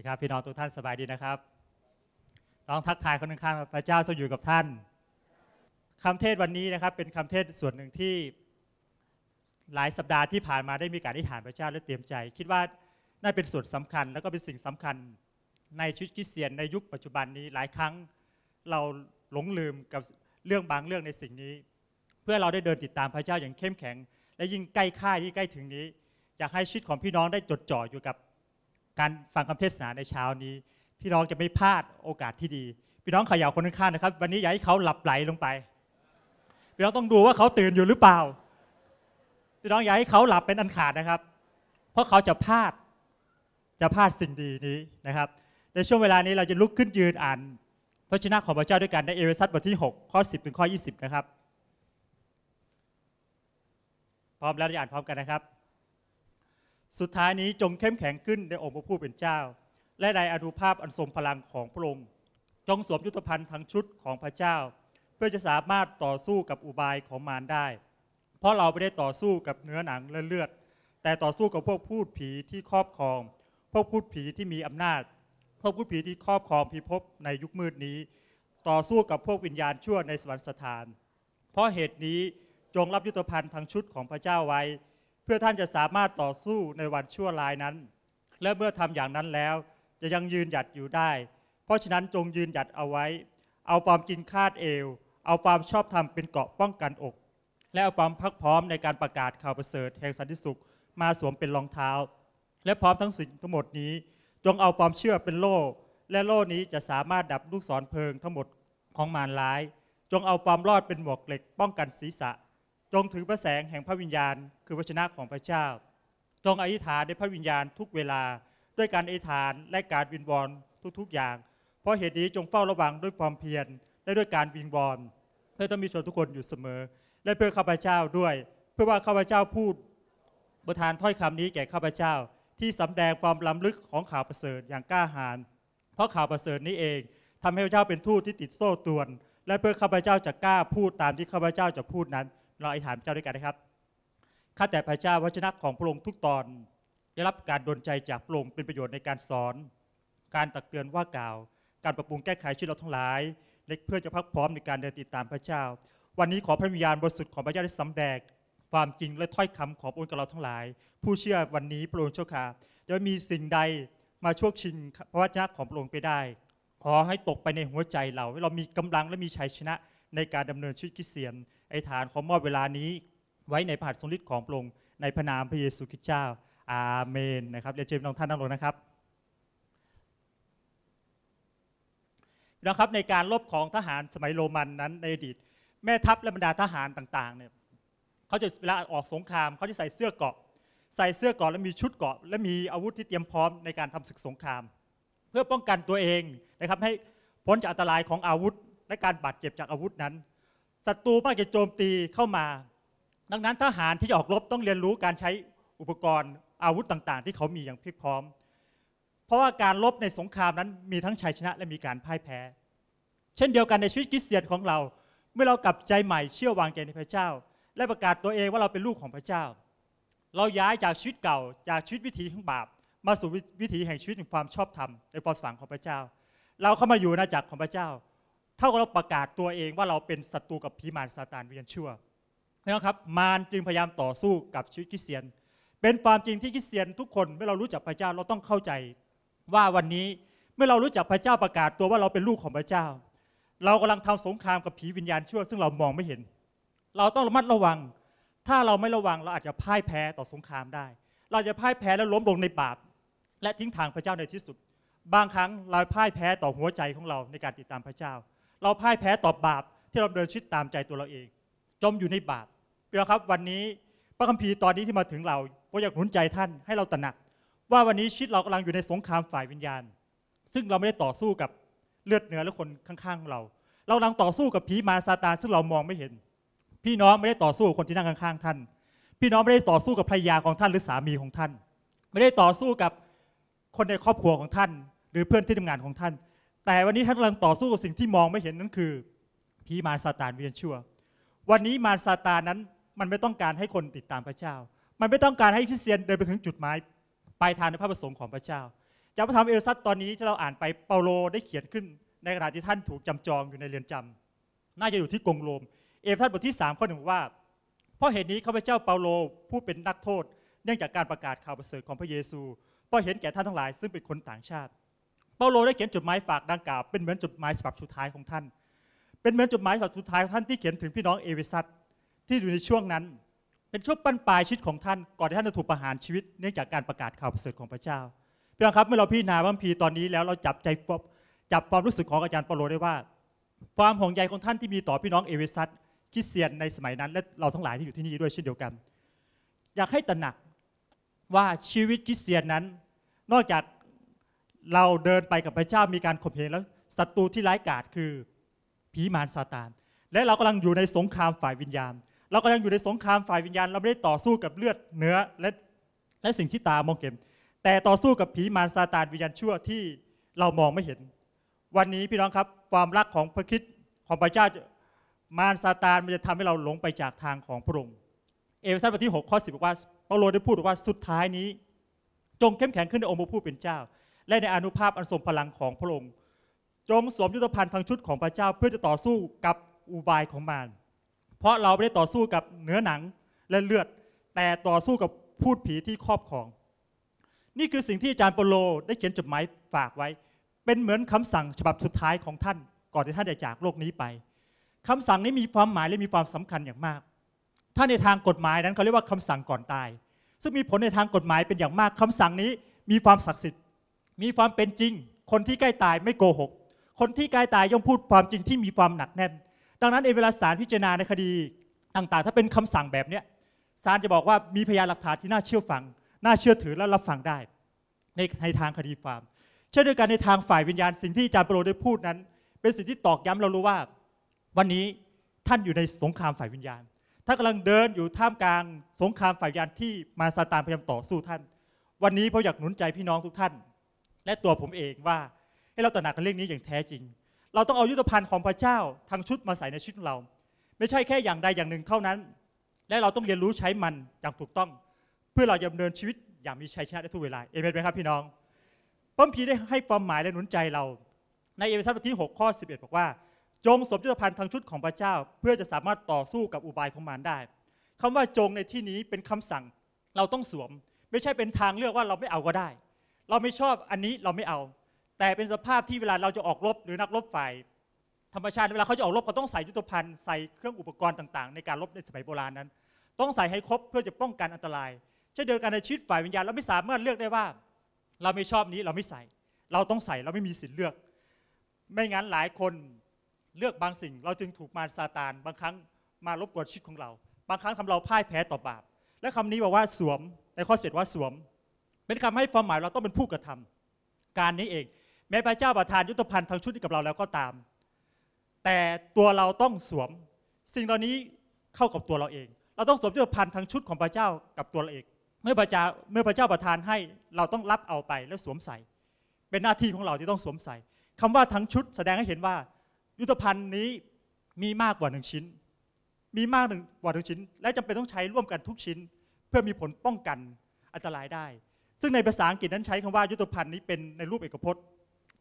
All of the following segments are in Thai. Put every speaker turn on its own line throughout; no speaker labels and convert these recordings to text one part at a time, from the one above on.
ดีครับพี่น้องทุกท่านสบายดีนะครับลองทักทายคนข้างๆ พระเจ้าทรงอยู่กับท่าน คำเทศวันนี้นะครับ เป็นคำเทศส่วนหนึ่งที่หลายสัปดาห์ที่ผ่านมาได้มีการอธิษฐานพระเจ้าและเตรียมใจ คิดว่าน่าเป็นส่วนสำคัญแล้วก็เป็นสิ่งสำคัญ ในชีวิตคริสเตียนในยุคปัจจุบันนี้หลายครั้งเราหลงลืมกับเรื่องบางเรื่องในสิ่งนี้ เพื่อเราได้เดินติดตามพระเจ้าอย่างเข้มแข็ง และยิ่งใกล้ค่ายที่ใกล้ถึงนี้อยากให้ชีวิตของพี่น้องได้จดจ่ออยู่กับการฟังคำเทศนาในเช้านี้ พี่น้องจะไม่พลาดโอกาสที่ดี พี่น้องขย่าคนข้างๆนะครับวันนี้อยากให้เขาหลับไหลลงไปพี่น้องต้องดูว่าเขาตื่นอยู่หรือเปล่าพี่น้องอยากให้เขาหลับเป็นอันขาดนะครับ เพราะเขาจะพลาดจะพลาดสิ่งดีนี้นะครับ ในช่วงเวลานี้เราจะลุกขึ้นยืนอ่านพระชนะของพระเจ้าด้วยกันในเอเวซัสบทที่6ข้อ10ถึงข้อ20 นะครับพร้อมแล้วจะอ่านพร้อมกันนะครับสุดท้ายนี้จงเข้มแข็งขึ้นในองค์พระผู้เป็นเจ้า และในอนุภาพอันทรงพลังของพระองค์จงสวมยุทธภัณฑ์ทั้งชุดของพระเจ้า เพื่อจะสามารถต่อสู้กับอุบายของมารได้ เพราะเราไม่ได้ต่อสู้กับเนื้อหนังและเลือดแต่ต่อสู้กับพวกพูดผีที่ครอบครองพวกพูดผีที่มีอำนาจพวกพูดผีที่ครอบครองพิภพในยุคมืดนี้ ต่อสู้กับพวกวิญญาณชั่วในสวรรคสถาน เพราะเหตุนี้จงรับยุทธภัณฑ์ทั้งชุดของพระเจ้าไว้พื่อท่านจะสามารถต่อสู้ในวันชั่วร้ายนั้น และเมื่อทำอย่างนั้นแล้ว จะยังยืนหยัดอยู่ได้ เพราะฉะนั้นจงยืนหยัดเอาไว้ เอาความกินคาดเอว เอาความชอบธรรมเป็นเกราะป้องกันอก และเอาความพักพร้อมในการประกาศข่าวประเสริฐแห่งสันติสุข มาสวมเป็นรองเท้า และพร้อมทั้งสิ่งทั้งหมดนี้ จงเอาความเชื่อเป็นโล่ และโล่นี้จะสามารถดับลูกศรเพลิงทั้งหมดของมารร้าย จงเอาความรอดเป็นหมวกเหล็กป้องกันศีรษะจงถือพระแสงแห่งพระวิญญาณ คือวชนะของพระเจ้า จงอธิษฐานในพระวิญญาณทุกเวลา ด้วยการอธิษฐานและการวิงวอนทุกๆอย่าง เพราะเหตุนี้จงเฝ้าระวังด้วยความเพียร และด้วยการวิงวอนเพื่อต้องมีชนทุกคนอยู่เสมอ และเพื่อข้าพเจ้าด้วย เพื่อว่าข้าพเจ้าพูดประทานถ้อยคำนี้แก่ข้าพเจ้าที่สำแดงความล้าลึกของข่าวประเสริฐอย่างกล้าหาญเพราะข่าวประเสริฐนี้เองทำให้ข้าพเจ้าเป็นทูตที่ติดโซ่ตวน และเพื่อข้าพเจ้าจะกล้าพูดตามที่ข้าพเจ้าจะพูดนั้นเราอธิษฐานเจ้าด้วยกันนะครับ ข้าแต่พระเจ้า วจนะของพระองค์ทุกตอน ได้รับการดลใจจากพระองค์เป็นประโยชน์ในการสอน การตักเตือนว่ากล่าว การปรับปรุงแก้ไขชีวิตเราทั้งหลาย เพื่อจะพักพร้อมในการเดินติดตามพระเจ้า วันนี้ขอพระวิญญาณบริสุทธิ์ของพระเจ้าได้สำแดงความจริงและถ้อยคำของพระองค์กับเราทั้งหลาย ผู้เชื่อวันนี้พระองค์เจ้าค่ะจะมีสิ่งใดมาช่วชิงพระวจนะของพระองค์ไปได้ ขอให้ตกไปในหัวใจเราให้เรามีกำลังและมีชัยชนะในการดำเนินชีวิตคริสเตียนไอ้ฐานขอมอบเวลานี้ไว้ในพระหัตถ์ทรงฤทธิ์ของพระองค์ในพระนามพระเยซูคริสต์เจ้าอาเมนนะครับเรียนเชิญน้องท่านนั่งลงนะครับนะครับในการรบของทหารสมัยโรมันนั้นในอดีตแม่ทัพและบรรดาทหารต่างๆเนี่ยเขาจะเวลาออกสงครามเขาจะใส่เสื้อเกาะ ใส่เสื้อเกาะและมีชุดเกาะและมีอาวุธที่เตรียมพร้อมในการทำศึกสงคราม เพื่อป้องกันตัวเองนะครับให้พ้นจากอันตรายของอาวุธและการบาดเจ็บจากอาวุธนั้นศัตรูมักจะโจมตีเข้ามา ดังนั้นทหารที่จะออกรบต้องเรียนรู้การใช้อุปกรณ์อาวุธต่างๆ ที่เขามีอย่างเพียบพร้อม เพราะว่าการรบในสงครามนั้นมีทั้งชัยชนะ และมีการพ่ายแพ้ เช่นเดียวกันในชีวิตคริสเตียนของเรา เมื่อเรากลับใจใหม่ เชื่อวางใจในพระเจ้า และประกาศตัวเองว่าเราเป็นลูกของพระเจ้า เราย้ายจากชีวิตเก่าจากชีวิตวิถีของบาป มาสู่วิถีแห่งชีวิตแห่งความชอบธรรมในความฝังของพระเจ้า เราเข้ามาอยู่ในจักรของพระเจ้าเท่ากับเราประกาศตัวเองว่าเราเป็นศัตรูกับผีมารซาตานวิญญาณชั่วนะครับมารจึงพยายามต่อสู้กับชีวิตคริสเตียน เป็นความจริงที่คริสเตียนทุกคนเมื่อเรารู้จักพระเจ้าเราต้องเข้าใจ ว่าวันนี้เมื่อเรารู้จักพระเจ้าประกาศตัวว่าเราเป็นลูกของพระเจ้า เรากำลังทำสงครามกับผีวิญญาณชั่ว ซึ่งเรามองไม่เห็น เราต้องระมัดระวัง ถ้าเราไม่ระวังเราอาจจะพ่ายแพ้ต่อสงครามได้ เราจะพ่ายแพ้แล้วล้มลงในบาป และทิ้งทางพระเจ้าในที่สุด บางครั้งเราพ่ายแพ้ต่อหัวใจของเราในการติดตามพระเจ้าเราพ่ายแพ้ต่อบบาปที่เราเดินชีิตตามใจตัวเราเอง จมอยู่ในบาปเพื่อครับ วันนี้ พระคัมภีร์ตอนนี้ที่มาถึงเราก็อยากหนุนใจท่านให้เราตระหนัก ว่าวันนี้ชีิดเรากำลังอยู่ในสงครามฝ่ายวิญญาณ ซึ่งเราไม่ได้ต่อสู้กับเลือดเนื้อและคนข้างๆ เรา เรากำลังต่อสู้กับผีมาซาตานซึ่งเรามองไม่เห็น พี่น้องไม่ได้ต่อสู้กับคนที่นั่งข้าง ๆ ท่าน พี่น้องไม่ได้ต่อสู้กับภรรยาของท่านหรือสามีของท่าน ไม่ได้ต่อสู้กับคนในครอบครัวของท่าน หรือเพื่อนที่ทำงานของท่านแต่วันนี้ท่านกำลังต่อสู้กับสิ่งที่มองไม่เห็นนั่นคือผีมารซาตานเวียนชั่ว วันนี้มารซาตานนั้นมันไม่ต้องการให้คนติดตามพระเจ้า มันไม่ต้องการให้คริสเตียนเดินไปถึงจุดหมายปลายทางในพระประสงค์ของพระเจ้าจากพระธรรมเอลซัตตอนนี้ที่เราอ่านไปเปาโลได้เขียนขึ้น ในขณะที่ท่านถูกจำจองอยู่ในเรือนจำ น่าจะอยู่ที่กรงโรมเอฟซัตบทที่3ข้อหนึ่งว่าเพราะเหตุนี้ข้าพเจ้าเปาโลผู้เป็นนักโทษเนื่องจากการประกาศข่าวประเสริฐของพระเยซูเพราะเห็นแก่ท่านทั้งหลายซึ่งเป็นคนต่างชาติเปาโลได้เขียนจดหมายฝากดังกล่าวเป็นเหมือนจดหมายฉบับสุดท้ายของท่าน เป็นเหมือนจดหมายฉบับสุดท้ายของท่านที่เขียนถึงพี่น้องเอวิซัตที่อยู่ในช่วงนั้นเป็นช่วงปั้นปลายชีวิตของท่านก่อนที่ท่านจะถูกประหารชีวิตเนื่องจากการประกาศข่าวประเสริฐของพระเจ้าพี่น้องครับเมื่อเราพิจารณาบัมพีตอนนี้แล้วเราจับใจจับความรู้สึกของอาจารย์เปาโลได้ว่า ความห่วงใยของท่านที่มีต่อพี่น้องเอวิซัตคริสเตียนในสมัยนั้น และเราทั้งหลายที่อยู่ที่นี่ด้วยเช่นเดียวกัน อยากให้ตระหนักว่าชีวิตคริสเตียนนั้น นอกจากเราเดินไปกับพระเจ้ามีการข่มเหงแล้วศัตรูที่ร้ายกาจคือผีมารซาตาน และเรากำลังอยู่ในสงครามฝ่ายวิญญาณเรากำลังอยู่ในสงครามฝ่ายวิญญาณ เราไม่ได้ต่อสู้กับเลือดเนื้อและและสิ่งที่ตามองเห็นแต่ต่อสู้กับผีมารซาตานวิญญาณชั่วที่เรามองไม่เห็น วันนี้พี่น้องครับความรักของพระคิดของพระเจ้ามารซาตานมันจะทำให้เราหลงไปจากทางของพระองค์เอเฟซัสบทที่6ข้อ10บอกว่าเปาโลได้พูดว่าสุดท้ายนี้จงเข้มแข็งขึ้นในองค์พระผู้เป็นเจ้าและในอนุภาพอันทรงพลังของพระองค์ จงสวมยุทธภัณฑ์ทางชุดของพระเจ้าเพื่อจะต่อสู้กับอุบายของมารเพราะเราไม่ได้ต่อสู้กับเนื้อหนังและเลือด แต่ต่อสู้กับพูดผีที่ครอบของ นี่คือสิ่งที่อาจารย์เปโล ได้เขียนจดหมายฝากไว้ เป็นเหมือนคำสั่งฉบับสุดท้ายของท่านก่อนที่ท่านจะจากโลกนี้ไป คำสั่งนี้มีความหมายและมีความสำคัญอย่างมากถ้าในทางกฎหมายนั้นเขาเรียกว่าคำสั่งก่อนตาย ซึ่งมีผลในทางกฎหมายเป็นอย่างมากคำสั่งนี้มีความศักดิ์สิทธิ์มีความเป็นจริง คนที่ใกล้ตายไม่โกหก คนที่ใกล้ตายย่อมพูดความจริงที่มีความหนักแน่น ดังนั้นเวลาสารพิจารณาในคดีต่างๆ ถ้าเป็นคำสั่งแบบเนี้สารจะบอกว่ามีพยานหลักฐานที่น่าเชื่อฟัง น่าเชื่อถือและรับฟังได้ ในในทางคดีความ เช่นเดียวกันในทางฝ่ายวิญญาณสิ่งที่อาจารย์โปรได้พูดนั้น เป็นสิ่งที่ตอกย้ำเรารู้ว่า วันนี้ท่านอยู่ในสงครามฝ่ายวิญญาณ ท่านกำลังเดินอยู่ท่ามกลางสงครามฝ่ายวิญญาณที่มาซาตานพยายามต่อสู้ท่าน วันนี้เพราะอยากหนุนใจพี่น้องทุกท่านและตัวผมเองว่าให้เราตระหนักเรื่องนี้อย่างแท้จริง เราต้องเอายุทธภัณฑ์ของพระเจ้าทางชุดมาใส่ในชีวิตของเรา ไม่ใช่แค่อย่างใดอย่างหนึ่งเท่านั้น และเราต้องเรียนรู้ใช้มันอย่างถูกต้อง เพื่อเราจะดำเนินชีวิตอย่างมีชัยชนะได้ทุกเวลาเอเมนไหมครับพี่น้องป้ะมพีได้ให้ความหมายและหนุนใจเรา ในเอเมเรสบทที่6ข้อ11บอกว่า จงสมยุทธภัณฑ์ทางชุดของพระเจ้าเพื่อจะสามารถต่อสู้กับอุบายของมารได้ คำว่าจงในที่นี้เป็นคำสั่งเราต้องสวม ไม่ใช่เป็นทางเลือกว่าเราไม่เอาก็ได้เราไม่ชอบอันนี้เราไม่เอา แต่เป็นสภาพที่เวลาเราจะออกรบหรือนักรบฝ่าย ธรรมชาติเวลาเขาจะออกรบเขาต้องใส่ยุทธภัณฑ์ใส่เครื่องอุปกรณ์ต่างๆ ในการรบในสมัยโบราณนั้น ต้องใส่ให้ครบเพื่อจะป้องกันอันตรายเช่นเดียวกันในชีวิตฝ่ายวิญญาณเราไม่สามารถเลือกได้ว่า เราไม่ชอบนี้เราไม่ใส่ เราต้องใส่เราไม่มีสิทธิ์เลือก ไม่งั้นหลายคนเลือกบางสิ่ง เราจึงถูกมารซาตานบางครั้งมารบกวนชีวิตของเรา บางครั้งทำเราพ่ายแพ้ต่อบาป และคำนี้บอกว่าสวมในข้อเสด็จว่าสวมเป็นคำให้ความหมายเราต้องเป็นผู้กระทำ การนี้เองแม้พระเจ้าประทานยุทธภัณฑ์ทางชุดให้กับเราแล้วก็ตาม แต่ตัวเราต้องสวม สิ่งเหล่านี้เข้ากับตัวเราเอง เราต้องสวมยุทธภัณฑ์ทางชุดของพระเจ้ากับตัวเราเอง เมื่อพระเจ้าเมื่อพระเจ้าประทานให้เราต้องรับเอาไปและสวมใส่ เป็นหน้าที่ของเราที่ต้องสวมใส่ คำว่าทั้งชุด แสดงให้เห็นว่า ยุทธภัณฑ์นี้มีมากกว่าหนึ่งชิ้น มีมากหนึ่งกว่าหนึ่งชิ้น และจำเป็นต้องใช้ร่วมกันทุกชิ้น เพื่อมีผลป้องกันอันตรายได้ซึ่งในภาษาอังกฤษนั้นใช้คำว่ายุทธภัณฑ์นี้เป็นในรูปเอกพจน์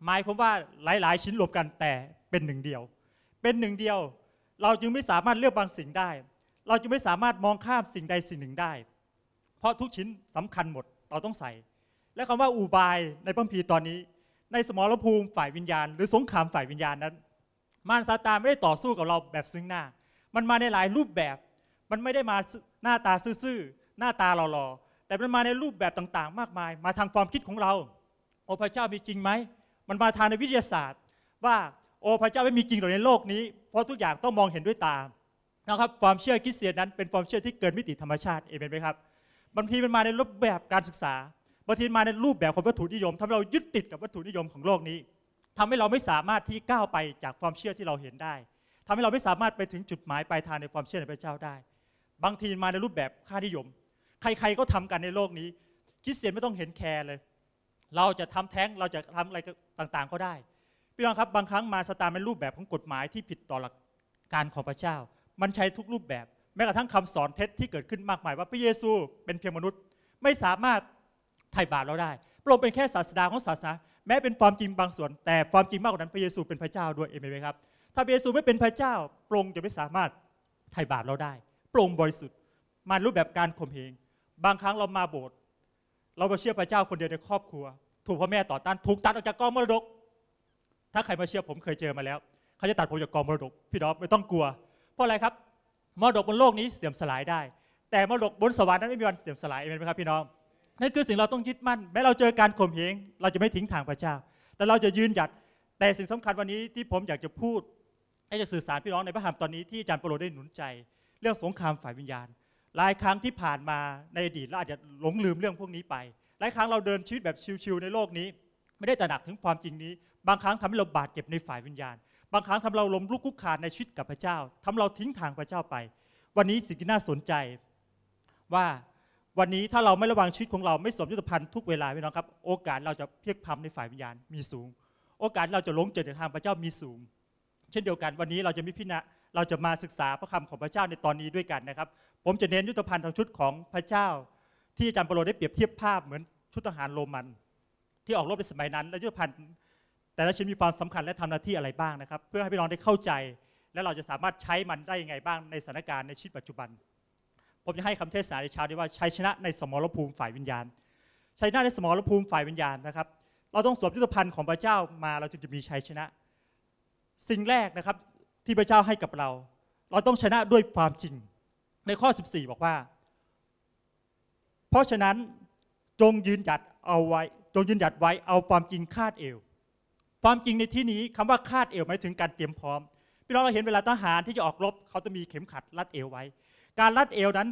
หมายความว่าหลายๆ ชิ้นรวมกันแต่เป็นหนึ่งเดียว เป็นหนึ่งเดียว เราจึงไม่สามารถเลือกบางสิ่งได้ เราจึงไม่สามารถมองข้ามสิ่งใดสิ่งหนึ่งได้ เพราะทุกชิ้นสำคัญหมดเราต้องใส่ และคำว่าอุบายในพระพีตอนนี้ ในสมรภูมิฝ่ายวิญญาณหรือสงครามฝ่ายวิญญาณนั้น มารซาตานไม่ได้ต่อสู้กับเราแบบซึ้งหน้า มันมาในหลายรูปแบบ มันไม่ได้มาหน้าตาซื่อๆหน้าตาหล่อๆแต่มันมาในรูปแบบต่างๆ มากมาย มาทางความคิดของเราโอพระเจ้ามีจริงไหมมันมาทางในวิทยาศาสตร์ ว่าโอพระเจ้าไม่มีจริงหรอกในโลกนี้เพราะทุกอย่างต้องมองเห็นด้วยตานะครับความเชื่อคิดเสียนนั้นเป็นความเชื่อที่เกินมิติธรรมชาติเอเมนไหมครับ บางทีมันมาในรูปแบบการศึกษาบางทีมาในรูปแบบของวัตถุนิยมทำให้เรายึดติดกับวัตถุนิยมของโลกนี้ ทำให้เราไม่สามารถที่ก้าวไปจากความเชื่อที่เราเห็นได้ ทำให้เราไม่สามารถไปถึงจุดหมายปลายทางในความเชื่อในพระเจ้าได้ บางทีมาในรูปแบบค่านิยมใครๆ ก็ทำกันในโลกนี้คริสเตียนไม่ต้องเห็นแคร์เลย เราจะทำแท้ง เราจะทำอะไรต่างๆ ก็ได้ พี่น้องครับบางครั้งมาสตาร์เป็นรูปแบบของกฎหมายที่ผิดต่อหลักการของพระเจ้า มันใช้ทุกรูปแบบ แม้กระทั่งคำสอนเท็จที่เกิดขึ้นมากมายว่า พระเยซูเป็นเพียงมนุษย์ ไม่สามารถไถ่บาปเราได้พระองค์เป็นแค่ศาสดาของศาสนา แม้เป็นความจริงบางส่วน แต่ความจริงมากกว่านั้นพระเยซูเป็นพระเจ้าด้วย เอเมนไหมครับ ถ้าพระเยซูไม่เป็นพระเจ้าพระองค์จะไม่สามารถไถ่บาปเราได้พระองค์บริสุทธิ์มารูปแบบการข่มเหงบางครั้งเรามาโบสถ์เรามาเชื่อพระเจ้าคนเดียวในครอบครัว ถูกพ่อแม่ต่อต้านถูกตัดออกจากกองมรดก ถ้าใครมาเชื่อผมเคยเจอมาแล้ว เขาจะตัดผมจากกองมรดกพี่ดอฟไม่ต้องกลัว เพราะอะไรครับมรดกบนโลกนี้เสื่อมสลายได้ แต่มรดกบนสวรรค์นั้นไม่มีวันเสื่อมสลายเองไหมครับพี่น้องนั่นคือสิ่งเราต้องยึดมั่นแม้เราเจอการข่มเหงเราจะไม่ทิ้งทางพระเจ้า แต่เราจะยืนหยัดแต่สิ่งสำคัญวันนี้ที่ผมอยากจะพูดให้จะสื่อสารพี่น้องในพระธรรมตอนนี้ที่อาจารย์ปโรได้หนุนใจ เรื่องสงครามฝ่ายวิญญาณหลายครั้งที่ผ่านมาในอดีตเราอาจจะหลงลืมเรื่องพวกนี้ไป หลายครั้งเราเดินชีวิตแบบชิวๆในโลกนี้ ไม่ได้ตระหนักถึงความจริงนี้ บางครั้งทำให้เราบาดเจ็บในฝ่ายวิญญาณ บางครั้งทำเราล้มลุกคุกคานในชีวิตกับพระเจ้า ทำเราทิ้งทางพระเจ้าไป วันนี้สิ่งที่น่าสนใจ ว่าวันนี้ถ้าเราไม่ระวังชีวิตของเราไม่สมยุทธภัณฑ์ทุกเวลาพี่น้องครับโอกาสเราจะเพียกพัาในฝ่ายวิญญาณมีสูง โอกาสเราจะล้มเจบในทางพระเจ้ามีสูง เช่นเดียวกัน วันนี้เราจะมีพิณาเราจะมาศึกษาพระคำของพระเจ้าในตอนนี้ด้วยกันนะครับ ผมจะเน้นยุทธภัณฑ์ทางชุดของพระเจ้า ที่อาจารย์เปโรได้เปรียบเทียบภาพเหมือนชุดทหารโรมัน ที่ออกรบในสมัยนั้นและยุทธภัณฑ์ แต่ละชิ้นมีความสำคัญและทำหน้าที่อะไรบ้างนะครับ เพื่อให้พี่น้องได้เข้าใจ และเราจะสามารถใช้มันได้ยังไงบ้างในสถานการณ์ในชีวิตปัจจุบัน ผมจะให้คำเทศนาในเช้าที่ว่าชัยชนะในสมรภูมิฝ่ายวิญญาณชัยชนะในสมรภูมิฝ่ายวิญญาณนะครับเราต้องสวมยุทธภัณฑ์ของพระเจ้ามาเราจึงจะมีชัยชนะสิ่งแรกนะครับที่พระเจ้าให้กับเรา เราต้องชนะด้วยความจริง ในข้อ 14 บอกว่า เพราะฉะนั้นจงยืนหยัดเอาไว้ จงยืนหยัดไว้ เอาความจริงคาดเอว ความจริงในที่นี้คำว่าคาดเอวหมายถึงการเตรียมพร้อมพี่น้องเราเห็นเวลาทหารที่จะออกรบ เขาจะมีเข็มขัดรัดเอวไว้ การรัดเอวนั้น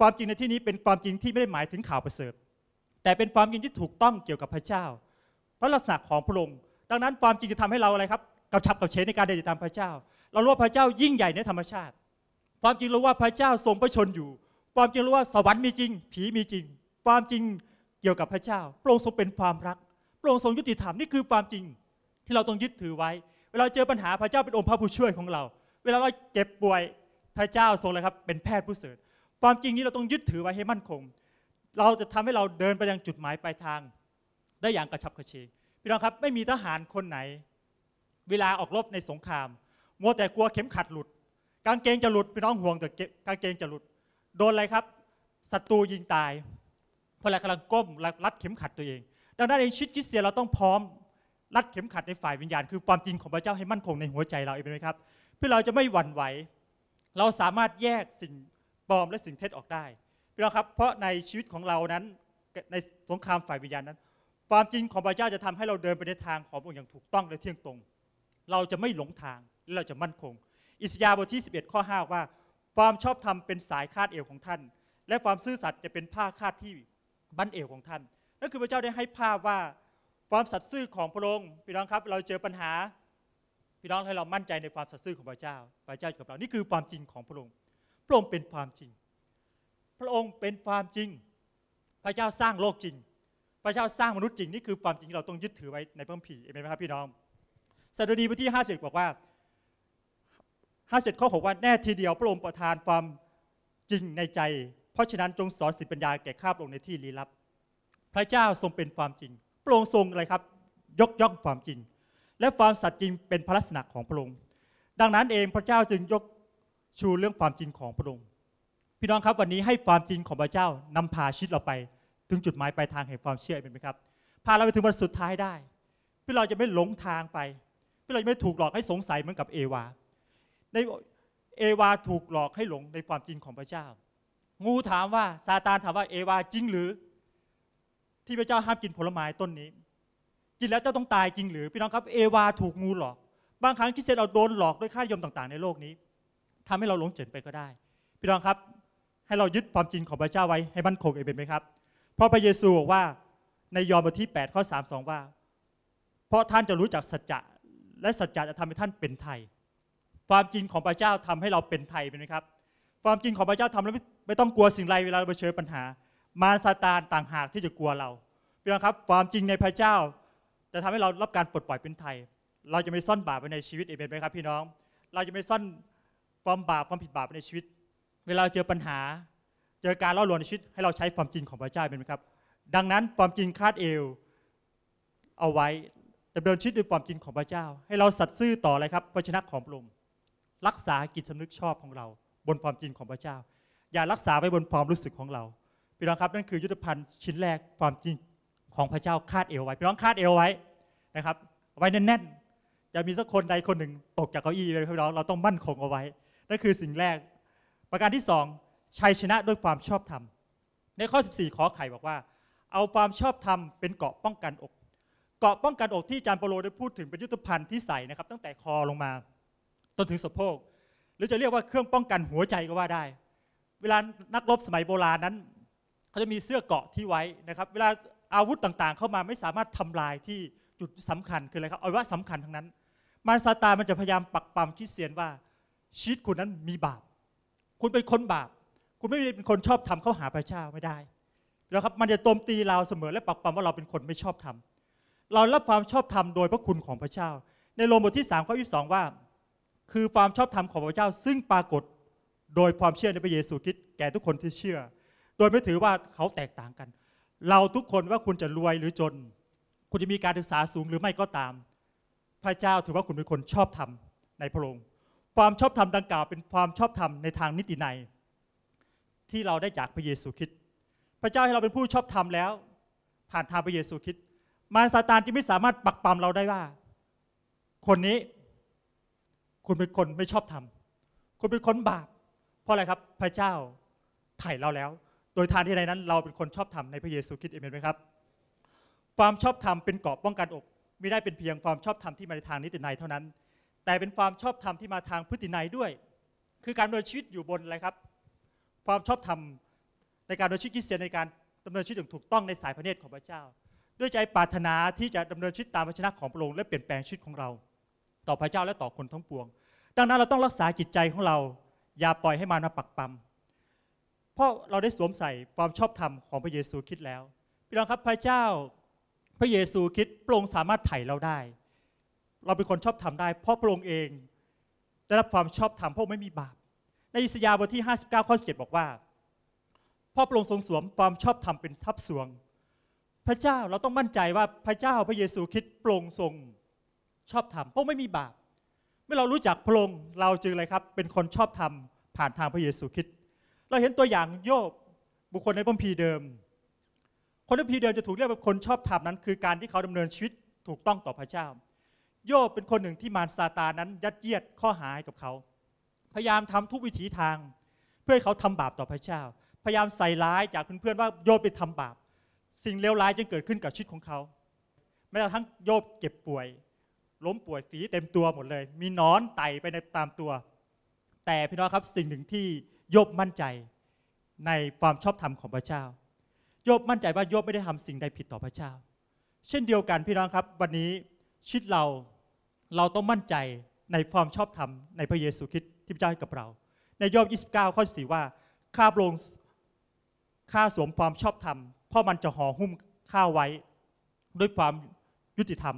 ความจริงในที่นี้เป็นความจริงที่ไม่ได้หมายถึงข่าวประเสริฐ แต่เป็นความจริงที่ถูกต้องเกี่ยวกับพระเจ้าพระลักษณะของพระองค์ดังนั้นความจริงจะทำให้เราอะไรครับกับชับกับเชนในการเดินตามพระเจ้าเรารู้ว่าพระเจ้ายิ่งใหญ่ในธรรมชาติ ความจริงรู้ว่าพระเจ้าทรงประชนอยู่ ความจริงรู้ว่าสวรรค์มีจริง ผีมีจริง ความจริงเกี่ยวกับพระเจ้าพระองค์ทรงเป็นความรักพระองค์ทรงยุติธรรมนี่คือความจริงที่เราต้องยึดถือไว้ เวลาเจอปัญหาพระเจ้าเป็นองค์พระผู้ช่วยของเรา เวลาเราเจ็บป่วยพระเจ้าทรงเลยครับเป็นแพทย์ผู้เสริฐความจริงนี้เราต้องยึดถือไว้ให้มั่นคง เราจะทำให้เราเดินไปยังจุดหมายปลายทาง ได้อย่างกระชับกระเฉงพี่น้องครับไม่มีทหารคนไหน เวลาออกรบในสงครามมัวแต่กลัวเข็มขัดหลุด กางเกงจะหลุดพี่น้องห่วงแต่กางเกงจะหลุด โดนอะไรครับศัตรูยิงตายเพราะอะไรกำลังก้มรัดเข็มขัดตัวเอง ดังนั้นในชีวิตคริสเตียนเราต้องพร้อมรัดเข็มขัดในฝ่ายวิญญาณ คือความจริงของพระเจ้าให้มั่นคงในหัวใจเราเองไหมครับเพื่อเราจะไม่หวั่นไหว เราสามารถแยกสิ่งปลอมและสิ่งเท็จออกได้พี่น้องครับเพราะในชีวิตของเรานั้นในสงครามฝ่ายวิญญาณนั้น ความจริงของพระเจ้าจะทำให้เราเดินไปในทางขององค์อย่างถูกต้องและเที่ยงตรง เราจะไม่หลงทางและเราจะมั่นคง อิสยาห์บทที่11ข้อ5ว่า ความชอบธรรมเป็นสายคาดเอวของท่าน และความซื่อสัตย์จะเป็นผ้าคาดที่บั้นเอวของท่านนั่นคือพระเจ้าได้ให้ภาพว่าความสัตย์ซื่อของพระองค์พี่น้องครับเราเจอปัญหาพี่น้องให้เรามั่นใจในความสัตย์ซื่อของพระเจ้า พระเจ้าอยู่กับเรานี่คือความจริงของพระองค์พระองค์เป็นความจริง พระองค์เป็นความจริง พระเจ้าสร้างโลกจริง พระเจ้าสร้างมนุษย์จริงนี่คือความจริงที่เราต้องยึดถือไว้ในพระคัมภีร์เอเมนไหมครับพี่น้องสดุดีบทที่ห้าสิบบอกว่า57ข้อ6ว่าแน่ทีเดียวพระองค์ประทานความจริงในใจ เพราะฉะนั้นจงสอนสิปัญญาแก่ข้าพระองค์ในที่ลี้ลับ พระเจ้าทรงเป็นความจริงพระองค์ทรงอะไรครับ ยกย่องความจริง และความสัตย์จริงเป็นพลักษณะของพระองค์ดังนั้นเองพระเจ้าจึงยกชูเรื่องความจริงของพระองค์พี่น้องครับวันนี้ให้ความจริงของพระเจ้านำพาชีวิตเราไป ถึงจุดหมายปลายทางแห่งความเชื่อเป็นไหมครับ พาเราไปถึงวันสุดท้ายได้พี่เราจะไม่หลงทางไปพี่เราจะไม่ถูกหลอกให้สงสัยเหมือนกับเอวาในเอวาถูกหลอกให้หลงในความจริงของพระเจ้า งูถามว่าซาตานถามว่าเอวาจริงหรือที่พระเจ้าห้ามกินผลไม้ต้นนี้กินแล้วเจ้าต้องตายจริงหรือพี่น้องครับเอวาถูกงูหลอก บางครั้งที่เซนเราโดนหลอกด้วยค่ายมต่างๆ ในโลกนี้ ทำให้เราหลงเฉินไปก็ได้ พี่น้องครับให้เรายึดความจริงของพระเจ้าไว้ให้มั่นคงเอเมนไหมครับ เพราะพระเยซูบอกว่าในยอห์นบทที่8ข้อ3 2 ว่า เพราะท่านจะรู้จักสัจจะและสัจจะจะทำให้ท่านเป็นไทยความจริงของพระเจ้าทำให้เราเป็นไทยเป็นไหมครับ ความจริงของพระเจ้าทำแล้วไม่ต้องกลัวสิ่งไรเวลาเราเผชิญปัญหา มารซาตานต่างหากที่จะกลัวเราเพื่อนครับ ความจริงในพระเจ้า จะทำให้เรารับการปลดปล่อยเป็นไทย เราจะไม่ซ่อนบาปไว้ในชีวิตเอเนไหมครับพี่น้องเราจะไม่ซ่อนความบาปความผิดบาปไว้ในชีวิต เวลาเจอปัญหา เจอการล่อลวงในชีวิตให้เราใช้ความจริงของพระเจ้าเป็นไหมครับ ดังนั้นความจริงคาดเอวเอาไว้ดำเนินชีวิตด้วยความจริงของพระเจ้า ให้เราสัตย์ซื่อต่ออะไรครับพระชนะของพระองค์รักษากิจสำนึกชอบของเรา บนความจริงของพระเจ้า อย่ารักษาไว้บนความรู้สึกของเรา พี่น้องครับนั่นคือยุทธภัณฑ์ชิ้นแรกความจริงของพระเจ้าคาดเอวไว้พี่น้องคาดเอวไว้นะครับ ไว้แน่นๆจะมีสักคนใดคนหนึ่งตกจากเก้าอี้ไปพี่น้องเราต้องมั่นคงเอาไว้นั่นคือสิ่งแรก ประการที่สองชัยชนะด้วยความชอบธรรม ในข้อ 14ขอไข่บอกว่า เอาความชอบธรรมเป็นเกาะป้องกันอก เกาะป้องกันอกที่จารย์เปโลได้พูดถึงเป็นยุทธภัณฑ์ที่ใส่นะครับตั้งแต่คอลงมาจนถึงสะโพกหรือจะเรียกว่าเครื่องป้องกันหัวใจก็ว่าได้ เวลานักรบสมัยโบราณนั้นเขาจะมีเสื้อเกาะที่ไว้นะครับ เวลาอาวุธต่างๆ เข้ามาไม่สามารถทำลายที่จุดสำคัญคืออะไรครับอวัยวะสำคัญทั้งนั้น มารซาตามันจะพยายามปักปั๊มคิดเสียนว่า ชีวิตคุณนั้นมีบาป คุณเป็นคนบาป คุณไม่ได้เป็นคนชอบทำเข้าหาพระเจ้าไม่ได้ แล้วครับมันจะโจมตีเราเสมอและปักปั๊มว่าเราเป็นคนไม่ชอบทำ เรารับความชอบธรรมโดยพระคุณของพระเจ้า ในโรมบทที่3ข้อ22ว่าคือความชอบธรรมของพระเจ้าซึ่งปรากฏโดยความเชื่อในพระเยซูคริสต์แก่ทุกคนที่เชื่อ โดยไม่ถือว่าเขาแตกต่างกัน เราทุกคนว่าคุณจะรวยหรือจน คุณจะมีการศึกษาสูงหรือไม่ก็ตาม พระเจ้าถือว่าคุณเป็นคนชอบธรรมในพระองค์ ความชอบธรรมดังกล่าว เป็นความชอบธรรมในทางนิติในที่เราได้จากพระเยซูคริสต์พระเจ้าให้เราเป็นผู้ชอบธรรมแล้ว ผ่านทางพระเยซูคริสต์มารซาตานจะไม่สามารถปักปั๊มเราได้ว่า คนนี้คุณเป็นคนไม่ชอบทำคุณเป็นคนบาป เพราะอะไรครับ พระเจ้าไถ่เราแล้ว โดยทานที่ใดนั้น เราเป็นคนชอบทำในพระเยซูคริสต์เอเมนไหมครับ ความชอบธรรมเป็นเกราะป้องกันอก ไม่ได้เป็นเพียงความชอบธรรมที่มาในทางนิตินัยเท่านั้น แต่เป็นความชอบธรรมที่มาทางพฤตินัยด้วย คือการดำเนินชีวิตอยู่บนอะไรครับ ความชอบธรรมในการดำเนินชีวิตคริสเตียนในการดำเนินชีวิตอย่างถูกต้องในสายพระเนตรของพระเจ้า ด้วยใจปรารถนาที่จะดำเนินชีวิตตามพระชนะของพระองค์และเปลี่ยนแปลงชีวิตของเราต่อพระเจ้าและต่อคนทั้งปวง ดังนั้นเราต้องรักษาจิตใจของเรา อย่าปล่อยให้มันมาปักปั๊มเพราะเราได้สวมใส่ความชอบธรรมของพระเยซูคิดแล้วพี่น้องครับพระเจ้า พระเยซูคิดโปร่งสามารถไถ่เราได้ เราเป็นคนชอบธรรมได้ เพราะโปร่งเองได้รับความชอบธรรมเพราะไม่มีบาป ในอิสยาห์บทที่ 59 ข้อ17บอกว่าพระปร่งทรงสวมความชอบธรรมเป็นทับสวง พระเจ้าเราต้องมั่นใจว่าพระเจ้าพระเยซูคิดโปร่งทรงชอบธรรมเพราะไม่มีบาป เมื่อเรารู้จักพระองค์เราจึงอะไรครับ เป็นคนชอบธรรมผ่านทางพระเยซูคริสต์ เราเห็นตัวอย่างโยบบุคคลในพระพีเดิม คนในพีเดิมจะถูกเรียกว่าคนชอบธรรมนั้น คือการที่เขาดำเนินชีวิตถูกต้องต่อพระเจ้า โยบ เป็นคนหนึ่งที่มารซาตานั้นยัดเยียดข้อหาให้กับเขา พยายามทำทุกวิถีทางเพื่อให้เขาทำบาปต่อพระเจ้า พยายามใส่ร้ายจากเพื่อนๆว่าโยบไปทำบาป สิ่งเลวร้ายจึงเกิดขึ้นกับชีวิตของเขาแม้กระทั่งโยบเจ็บป่วยล้มป่วยสีเต็มตัวหมดเลย มีนอนไต่ไปในตามตัว แต่พี่น้องครับสิ่งหนึ่งที่โยบมั่นใจในความชอบธรรมของพระเจ้าโยบมั่นใจว่าโยบไม่ได้ทำสิ่งใดผิดต่อพระเจ้าเช่นเดียวกันพี่น้องครับวันนี้ชิดเราเราต้องมั่นใจในความชอบธรรมในพระเยซูคริสต์ที่พระเจ้าให้กับเราในโยบ29ข้อ14ว่าข้าปรงข้าสวมความชอบธรรมเพราะมันจะห่อหุ้มข้าไว้ด้วยความยุติธรรม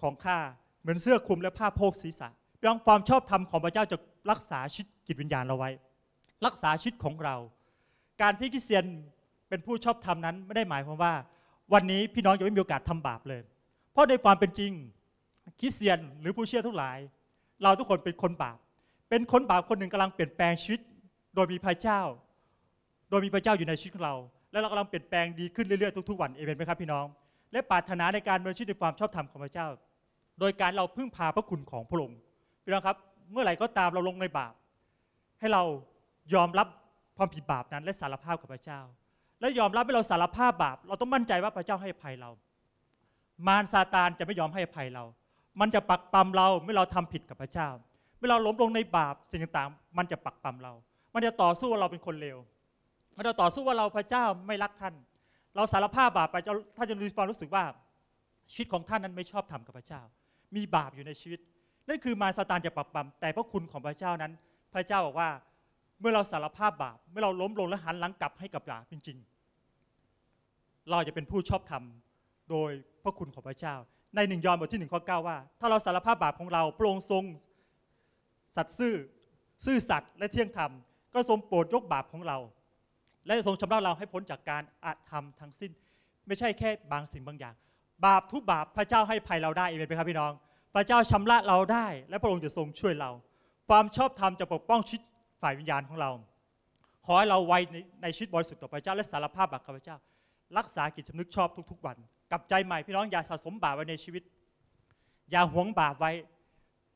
ของข้าเหมือนเสื้อคลุมและผ้าโพกศีรษะพี่น้องความชอบธรรมของพระเจ้าจะรักษาชีวิตจิตวิญญาณเราไว้ รักษาชีวิตของเรา การที่คริสเตียนเป็นผู้ชอบธรรมนั้นไม่ได้หมายความว่า วันนี้พี่น้องจะไม่มีโอกาสทำบาปเลย เพราะในความเป็นจริงคริสเตียนหรือผู้เชื่อทุกหลาย เราทุกคนเป็นคนบาปเป็นคนบาปคนหนึ่งกำลังเปลี่ยนแปลงชีวิตโดยมีพระเจ้า โดยมีพระเจ้าอยู่ในชีวิตของเรา และเรากำลังเปลี่ยนแปลงดีขึ้นเรื่อยๆทุกๆวันเอเมนไหมครับพี่น้องและปรารถนาในการดำเนินชีวิตในความชอบธรรมของพระเจ้า โดยการเราพึ่งพาพระคุณของพระองค์พี่น้องครับ เมื่อไหร่ก็ตามเราลงในบาป ให้เรายอมรับความผิดบาปนั้นและสารภาพกับพระเจ้า และยอมรับให้เราสารภาพบาป เราต้องมั่นใจว่าพระเจ้าให้อภัยเรา มารซาตานจะไม่ยอมให้อภัยเรา มันจะปักปั๊มเราเมื่อเราทำผิดกับพระเจ้า เมื่อเราล้มลงในบาปสิ่งต่างๆ มันจะปักปั๊มเรา มันจะต่อสู้ว่าเราเป็นคนเลว มันจะต่อสู้ว่าเราพระเจ้าไม่รักท่านเราสารภาพบาปไปท่านจะมีความรู้สึกว่าชีวิตของท่านนั้นไม่ชอบทำกับพระเจ้า มีบาปอยู่ในชีวิต นั่นคือมาสตานจะปรับปรำแต่พระคุณของพระเจ้านั้น พระเจ้าบอกว่าเมื่อเราสารภาพบาป เมื่อเราล้มลงและหันหลังกลับให้กับบาปจริง ๆ เราจะเป็นผู้ชอบธรรมโดยพระคุณของพระเจ้า ในหนึ่งยอห์นบทที่หนึ่งข้อเก้าว่าถ้าเราสารภาพบาปของเราโปร่งทรง สัตย์ซื่อซื่อสัตย์และเที่ยงธรรมก็ทรงโปรดยกบาปของเราและทรงชำระเราให้พ้นจากการอาธรรมทั้งสิ้น ไม่ใช่แค่บางสิ่งบางอย่าง บาปทุกบาปพระเจ้าให้ภัยเราได้เองไหมครับพี่น้อง พระเจ้าชำระเราได้ และพระองค์จะทรงช่วยเรา ความชอบธรรมจะปกป้องชีวิตฝ่ายวิญญาณของเรา ขอให้เราไวในชีวิตบริสุทธิ์ต่อพระเจ้าและสารภาพบาปกับพระเจ้ารักษากิจสำนึกชอบทุกๆวันกลับใจใหม่พี่น้องอย่าสะสมบาปไว้ในชีวิต อย่าหวงบาปไว้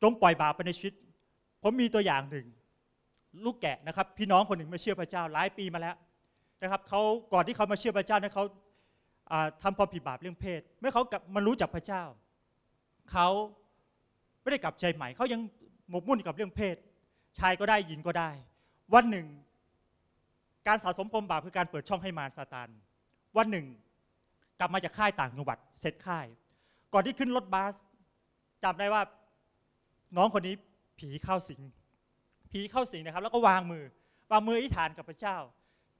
จงปล่อยบาปไปในชีวิต ผมมีตัวอย่างหนึ่ง ลูกแกะนะครับ พี่น้องคนหนึ่งไม่เชื่อพระเจ้าหลายปีมาแล้วนะครับเขาก่อนที่เขามาเชื่อพระเจ้าเนี่ยเขาทำความผิดบาปเรื่องเพศเมื่อเขากลับมารู้จักพระเจ้าเขาไม่ได้กลับใจใหม่เขายังหมกมุ่นกับเรื่องเพศ ชายก็ได้หญิงก็ได้ วันหนึ่ง การสะสมปมบาปคือการเปิดช่องให้มารซาตานวันหนึ่งกลับมาจากค่ายต่างจังหวัดเสร็จค่าย ก่อนที่ขึ้นรถบัสจำได้ว่าน้องคนนี้ผีเข้าสิงผีเข้าสิงนะครับแล้วก็วางมือวางมืออธิษฐานกับพระเจ้า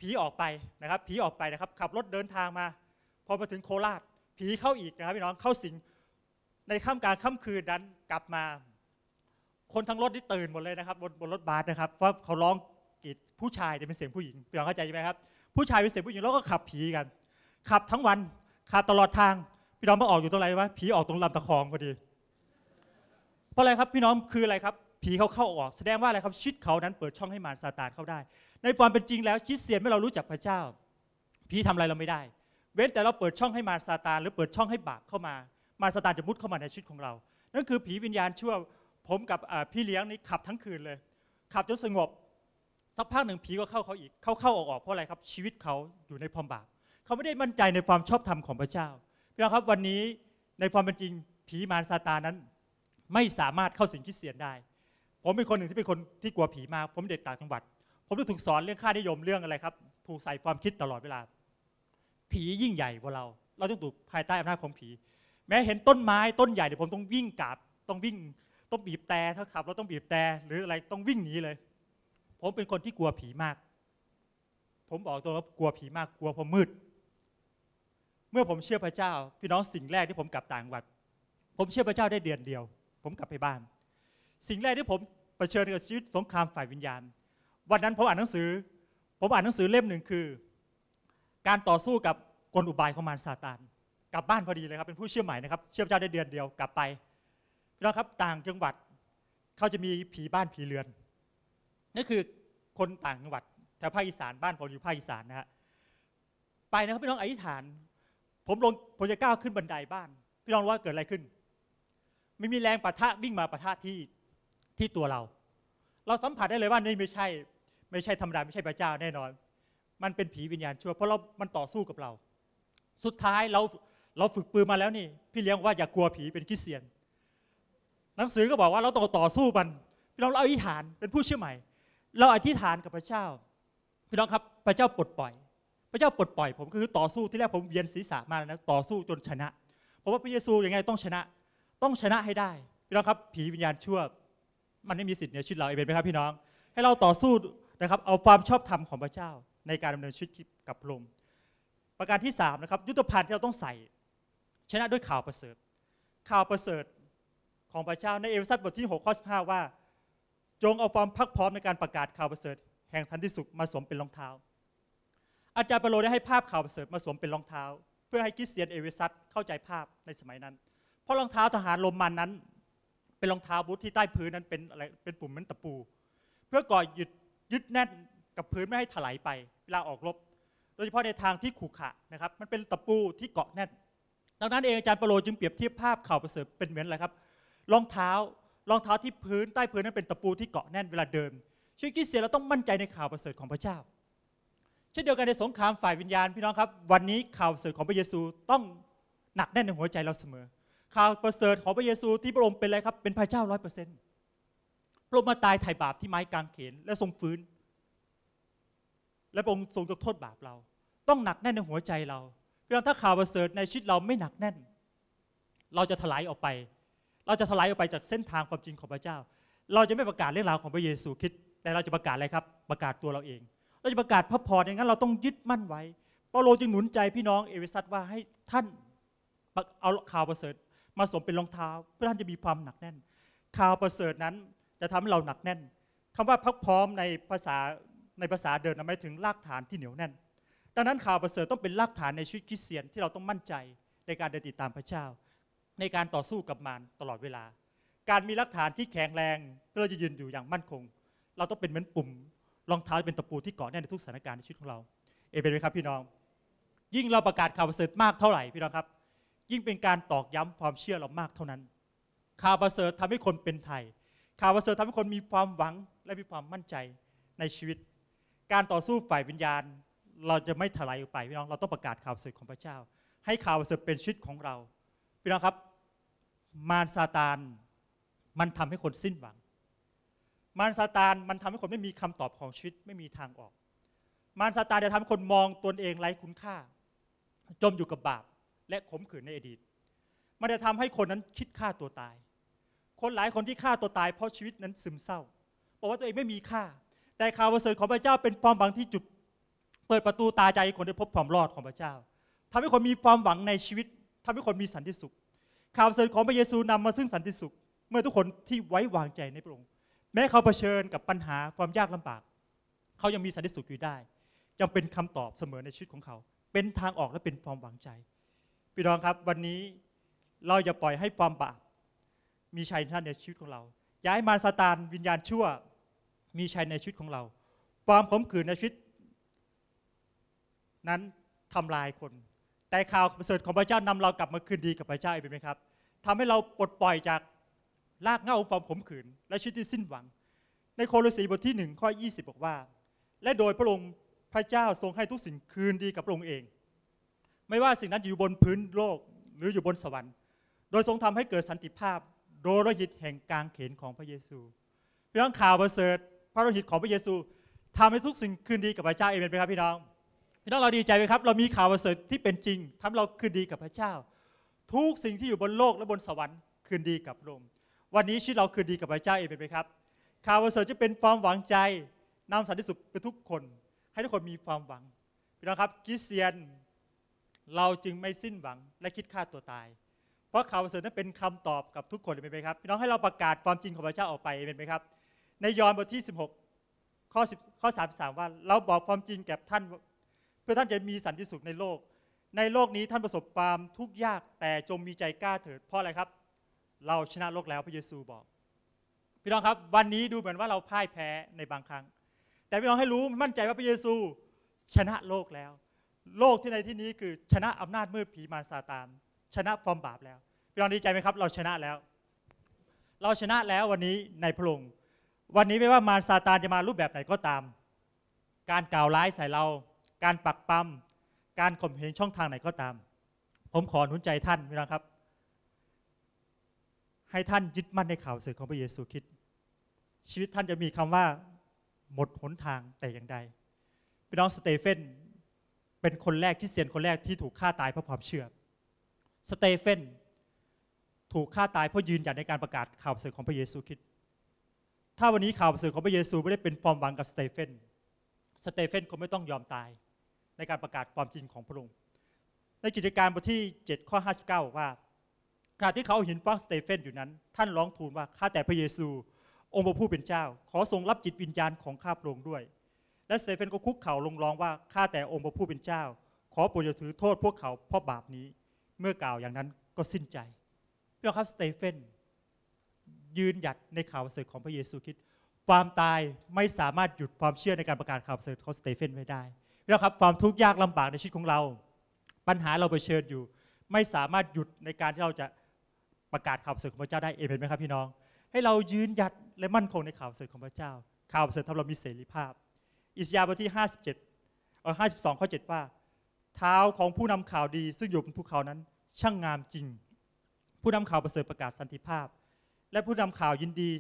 ผีออกไปนะครับ ผีออกไปนะครับ ขับรถเดินทางมาพอมาถึงโคราชผีเข้าอีกนะครับ พี่น้องเข้าสิงในค่ำกลางค่ำคืนนั้นกลับมา คนทั้งรถนี่ตื่นหมดเลยนะครับบนบนรถบัสนะครับเพราะเขาร้องกรีดผู้ชายแต่เป็นเสียงผู้หญิงพี่น้องเข้าใจไหมครับผู้ชายเป็นเสียงผู้หญิงแล้วก็ขับผีกันขับทั้งวันขับตลอดทาง พี่น้องมาออกอยู่ตรงไหนวะผีออกตรงลำตะคองพอดี เพราะอะไรครับพี่น้องคืออะไรครับ ผีเขาเข้าออก แสดงว่าอะไรครับชีวิตเขานั้นเปิดช่องให้มารซาตานเข้าได้ในความเป็นจริงแล้วคริสเตียนไม่เรารู้จักพระเจ้าผีทำอะไรเราไม่ได้ เว้นแต่เราเปิดช่องให้มาซาตานหรือเปิดช่องให้บาปเข้ามามาซาตานจะมุดเข้ามาในชีวิตของเรา นั่นคือผีวิญญาณชั่ว ผมกับพี่เลี้ยงนี่ขับทั้งคืนเลยขับจนสงบสักพักหนึ่งผีก็เข้าเขาอีกเข้าเข้าออกออกเพราะอะไรครับ ชีวิตเขาอยู่ในความบาปเขาไม่ได้มั่นใจในความชอบธรรมของพระเจ้าพี่น้องครับวันนี้ในความเป็นจริงผีมารซาตานนั้น ไม่สามารถเข้าสิงคิดเสียนได้ ผมเป็นคนหนึ่งที่เป็นคนที่กลัวผีมากผมเด็กต่างจังหวัดผมนูกถูกสอนเรื่องค่านิยมเรื่องอะไรครับ ถูกใส่ความคิดตลอดเวลา ผียิ่งใหญ่กว่าเรา เราต้องถูกภายใต้อำนาจของผี แม้เห็นต้นไม้ต้นใหญ่เดี๋ยวผมต้องวิ่งกลับ ต้องวิ่ง ต้องบีบแต่ถ้าขับเราต้องบีบแต่หรืออะไรต้องวิ่งหนีเลย ผมเป็นคนที่กลัวผีมาก ผมบอกตรงว่ากลัวผีมากกลัวพอมมืด เมื่อผมเชื่อพระเจ้า พี่น้องสิ่งแรกที่ผมกลับต่างจังหวัด ผมเชื่อพระเจ้าได้เดือนเดียว ผมกลับไปบ้าน สิ่งแรกที่ผมเผชิญกับชีวิต สงครามฝ่ายวิญญาณวันนั้นผมอ่านหนังสือ ผมอ่านหนังสือเล่มหนึ่งคือ การต่อสู้กับกลอุบายของมารซาตานกลับบ้านพอดีเลยครับเป็นผู้เชื่อใหม่นะครับ เชื่อเจ้าได้เดือนเดียวกลับไปนะ้ครับต่างจังหวัดเขาจะมีผีบ้านผีเรือนนั่นคือคนต่างจังหวัดแถวภาคอีสานบ้านผมอยู่ภาคอีสานนะฮะไปนะครับพี่น้องอธิษฐาน ผมลงผมจะก้าวขึ้นบันไดบ้าน พี่น้องว่าเกิดอะไรขึ้นไม่มีแรงปะทะวิ่งมาปะทะที่ที่ตัวเรา เราสัมผัสได้เลยว่านี่ไม่ใช่ไม่ใช่ธรรมดาไม่ใช่พระเจ้าแน่นอนมันเป็นผีวิญญาณชั่วเพราะเรา มันต่อสู้กับเรา สุดท้ายเราเราฝึกปืนมาแล้วนี่พี่เลี้ยงว่าอย่ากลัวผีเป็นคริสเตียน หนังสือก็บอกว่าเราต้องต่อสู้มันพี่น้องเราอธิษฐานเป็นผู้เชื่อใหม่เราอธิษฐานกับพระเจ้า พี่น้องครับพระเจ้าปลดปล่อย พระเจ้าปลดปล่อย ผมก็คือต่อสู้ที่แรกผมเวียนศีรษะมาแล้วนะต่อสู้จนชนะเพราะว่าพระเยซูยังไงต้องชนะ ต้องชนะให้ได้พี่น้องครับผีวิญญาณชั่วมันไม่มีสิทธิ์เหนือชีวิตเราเองเป็นไหมครับพี่น้อง ให้เราต่อสู้นะครับเอาความชอบธรรมของพระเจ้าในการดำเนินชีวิตกับพระองค์ประการที่ 3 นะครับ ยุทธภัณฑ์ที่เราต้องใส่ ชนะด้วยข่าวประเสริฐ ข่าวประเสริฐของพระเจ้าในเอเวซัสบทที่6ข้อ15ว่าจงเอาความพักพร้อมในการประกาศข่าวประเสริฐแห่งสันติสุขมาสวมเป็นรองเท้า อาจารย์เปโลได้ให้ภาพข่าวประเสริฐมาสวมเป็นรองเท้า เพื่อให้คริสเตียนเอเวซัสเข้าใจภาพในสมัยนั้น เพราะรองเท้าทหารโรมันนั้น เป็นรองเท้าบูทที่ใต้พื้นนั้นเป็นอะไรเป็นปุ่มเหมือนตะปู เพื่อก่อหยุดยึดแน่นกับพื้นไม่ให้ถลายไป เวลาออกรบ โดยเฉพาะในทางที่ขรุขระนะครับมันเป็นตะปูที่เกาะแน่น ดังนั้นเองอาจารย์ปโลจึงเปรียบเทียบภาพข่าวประเสริฐเป็นเหมือนอะไรครับรองเท้ารองเท้าที่พื้นใต้พื้นนั้นเป็นตะปูที่เกาะแน่นเวลาเดินชีวิตคริสเตียนเราต้องมั่นใจในข่าวประเสริฐของพระเจ้า เช่นเดียวกันในสงครามฝ่ายวิญญาณพี่น้องครับวันนี้ข่าวประเสริฐของพระเยซูต้องหนักแน่นในหัวใจเราเสมอ ข่าวประเสริฐของพระเยซูที่พระองค์เป็นอะไรครับเป็นพระเจ้าร้อยเปอร์เซ็นต์พระองค์มาตายไถ่บาปที่ไม้กางเขนและทรงฟื้น และพระองค์ทรงยกโทษบาปเรา ต้องหนักแน่นในหัวใจเราพี่น้องถ้าข่าวประเสริฐในชีวิตเราไม่หนักแน่น เราจะถลายออกไป เราจะถลายออกไปจากเส้นทางความจริงของพระเจ้า เราจะไม่ประกาศเรื่องราวของพระเยซูคริสต์แต่เราจะประกาศอะไรครับประกาศตัวเราเอง เราจะประกาศพระพรอย่างนั้นเราต้องยึดมั่นไว้เปาโลจึงหนุนใจพี่น้องเอเวซัตว่าให้ท่านเอาข่าวประเสริฐมาสวมเป็นรองเท้าเพื่อท่านจะมีความหนักแน่นข่าวประเสริฐนั้นจะทำให้เราหนักแน่น คำว่าพักพร้อมในภาษาในภาษาเดินหมายถึงรากฐานที่เหนียวแน่น ดังนั้นข่าวประเสริฐต้องเป็นรากฐานในชีวิตคริสเตียนที่เราต้องมั่นใจในการเดินติดตามพระเจ้า ในการต่อสู้กับมารตลอดเวลา การมีรากฐานที่แข็งแรงเพื่อจะยืนอยู่อย่างมั่นคง เราต้องเป็นเหมือนปุ่มรองเท้าเป็นตะปูที่เกาะแน่นในทุกสถานการณ์ในชีวิตของเรา เอเมนไหมครับพี่น้อง ยิ่งเราประกาศข่าวประเสริฐมากเท่าไหร่พี่น้องครับ ยิ่งเป็นการตอกย้ำความเชื่อเรามากเท่านั้น ข่าวประเสริฐทำให้คนเป็นไทยข่าวประเสริฐทำให้คนมีความหวังและมีความมั่นใจในชีวิต การต่อสู้ฝ่ายวิญญาณเราจะไม่ถลายออกไปพี่น้องเราต้องประกาศข่าวประเสริฐของพระเจ้า ให้ข่าวประเสริฐเป็นชีวิตของเราพี่น้องครับ มารซาตานมันทำให้คนสิ้นหวังมารซาตานมันทำให้คนไม่มีคำตอบของชีวิตไม่มีทางออก มารซาตานจะทำให้คนมองตนเองไร้คุณค่า จมอยู่กับบาป และขมขื่นในอดีตมันจะทำให้คนนั้นคิดฆ่าตัวตายคนหลายคนที่ฆ่าตัวตายเพราะชีวิตนั้นซึมเศร้าบอกว่าตัวเองไม่มีค่า แต่ข่าวประเสริฐของพระเจ้า เป็นความหวังที่จุด เปิดประตูตาใจคนได้พบความรอดของพระเจ้าทำให้คนมีความหวังในชีวิตทำให้คนมีสันติสุขข่าวประเสริฐของพระเยซูนำมาซึ่งสันติสุข เมื่อทุกคนที่ไว้วางใจในพระองค์แม้เขาเผชิญกับปัญหาความยากลำบาก เขายังมีสันติสุขอยู่ได้ยังเป็นคำตอบเสมอในชีวิตของเขา เป็นทางออกและเป็นความหวังใจพี่น้องครับ วันนี้เราอย่าปล่อยให้ความบาปมีชัยท่านในชีวิตของเรา ย้ายมารซาตานวิญญาณชั่ว มีชัยในชีวิตของเรา ความขมขื่นในชีวิต นั้นทำลายคน แต่ข่าวประเสริฐของพระเจ้านำเรากลับมาคืนดีกับพระเจ้าเป็นไหมครับ ทำให้เราปลดปล่อยจากลากเงาความขมขื่นและชีวิตที่สิ้นหวัง ในโคโลสีบทที่หนึ่งข้อ20 บอกว่า และโดยพระองค์พระเจ้าทรงให้ทุกสิ่งคืนดีกับพระองค์เอง ไม่ว่าสิ่งนั้นอยู่บนพื้นโลกหรืออยู่บนสวรรค์ โดยทรงทำให้เกิดสันติภาพโดยโลหิตแห่งกลางเขนของพระเยซู พี่น้องข่าวประเสริฐพระโลหิตของพระเยซูทำให้ทุกสิ่งคืนดีกับพระเจ้าเอเมนไหมครับพี่น้องพี่น้องเราดีใจไหมครับเรามีข่าวประเสริฐที่เป็นจริงทำเราคืนดีกับพระเจ้า ทุกสิ่งที่อยู่บนโลกและบนสวรรค์คืนดีกับลมวันนี้ชีวิตเราคืนดีกับพระเจ้าเอเมนไหมครับข่าวประเสริฐจะเป็นความหวังใจนำสันติสุขไปทุกคน ให้ทุกคนมีความหวังพี่น้องครับคริสเตียน เราจึงไม่สิ้นหวังและคิดฆ่าตัวตายเพราะข่าวประเสริฐนั้นเป็นคำตอบกับทุกคนเป็นไหมครับพี่น้องให้เราประกาศความจริงของพระเจ้าออกไปเป็นไหมครับ ในยอห์นบทที่ 16ข้อ10ข้อ33 ว่าเราบอกความจริงแก่ท่าน เพื่อท่านจะมีสันติสุขในโลก ในโลกนี้ท่านประสบความทุกข์ยากแต่จงมีใจกล้าเถิดเพราะอะไรครับ เราชนะโลกแล้วพระเยซูบอกพี่น้องครับวันนี้ดูเหมือนว่าเราพ่ายแพ้ในบางครั้ง แต่พี่น้องให้รู้มั่นใจว่าพระเยซูชนะโลกแล้ว โลกที่ในที่นี้คือชนะอำนาจมืดผีมารซาตานชนะความบาปแล้วพี่น้องดีใจไหมครับ เราชนะแล้ว เราชนะแล้ววันนี้ในพระองค์วันนี้ไม่ว่ามารซาตานจะมารูปแบบไหนก็ตาม การกล่าวร้ายใส่เรา การปักปั๊มการข่มเหงช่องทางไหนก็ตาม ผมขอหนุนใจท่านพี่น้องครับ ให้ท่านยึดมั่นในข่าวสื่อของพระเยซูคริสต์ชีวิตท่านจะมีคำว่า หมดหนทางแต่อย่างใดพี่น้องสเตเฟนเป็นคนแรกที่เสียนคนแรกที่ถูกฆ่าตายเพราะความเชื่อสเตเฟนถูกฆ่าตายเพราะยืนหยัดในการประกาศข่าวประเสริฐของพระเยซูคริสต์ ถ้าวันนี้ข่าวประเสริฐของพระเยซูไม่ได้เป็นความหวังกับสเตเฟน สเตเฟนคงไม่ต้องยอมตายในการประกาศความจริงของพระองค์ ในกิจการบทที่ 7 ข้อ 59บอกว่าขณะที่เขาเห็นฟังสเตเฟนอยู่นั้นท่านร้องทูลว่าข้าแต่พระเยซู องค์พระผู้เป็นเจ้า ขอทรงรับจิตวิญญาณของข้าพระองค์ด้วย และสเตเฟนก็คุกเข่าลงร้องว่าข้าแต่องค์พระผู้เป็นเจ้า ขอโปรดอย่าถือโทษพวกเขาเพราะบาปนี้เมื่อกล่าวอย่างนั้นก็สิ้นใจพี่น้องครับสเตเฟนยืนหยัดในข่าวประเสริฐของพระเยซูคริสต์ความตายไม่สามารถหยุดความเชื่อในการประกาศข่าวประเสริฐของสเตเฟนไว้ได้พี่น้องครับความทุกข์ยากลำบากในชีวิตของเรา ปัญหาเราเผชิญอยู่ ไม่สามารถหยุดในการที่เราจะประกาศข่าวประเสริฐของพระเจ้าได้เอเมนไหมครับพี่น้อง ให้เรายืนหยัดและมั่นคงในข่าวประเสริฐของพระเจ้า ข่าวประเสริฐทำเรามีเสรีภาพ อิสยาห์บทที่ 57เออ52 ข้อ7ว่าเท้าของผู้นำข่าวดีซึ่งอยู่บนภูเขานั้นช่างงามจริง ผู้นำข่าวประเสริฐประกาศสันติภาพ และผู้นำข่าวยินดี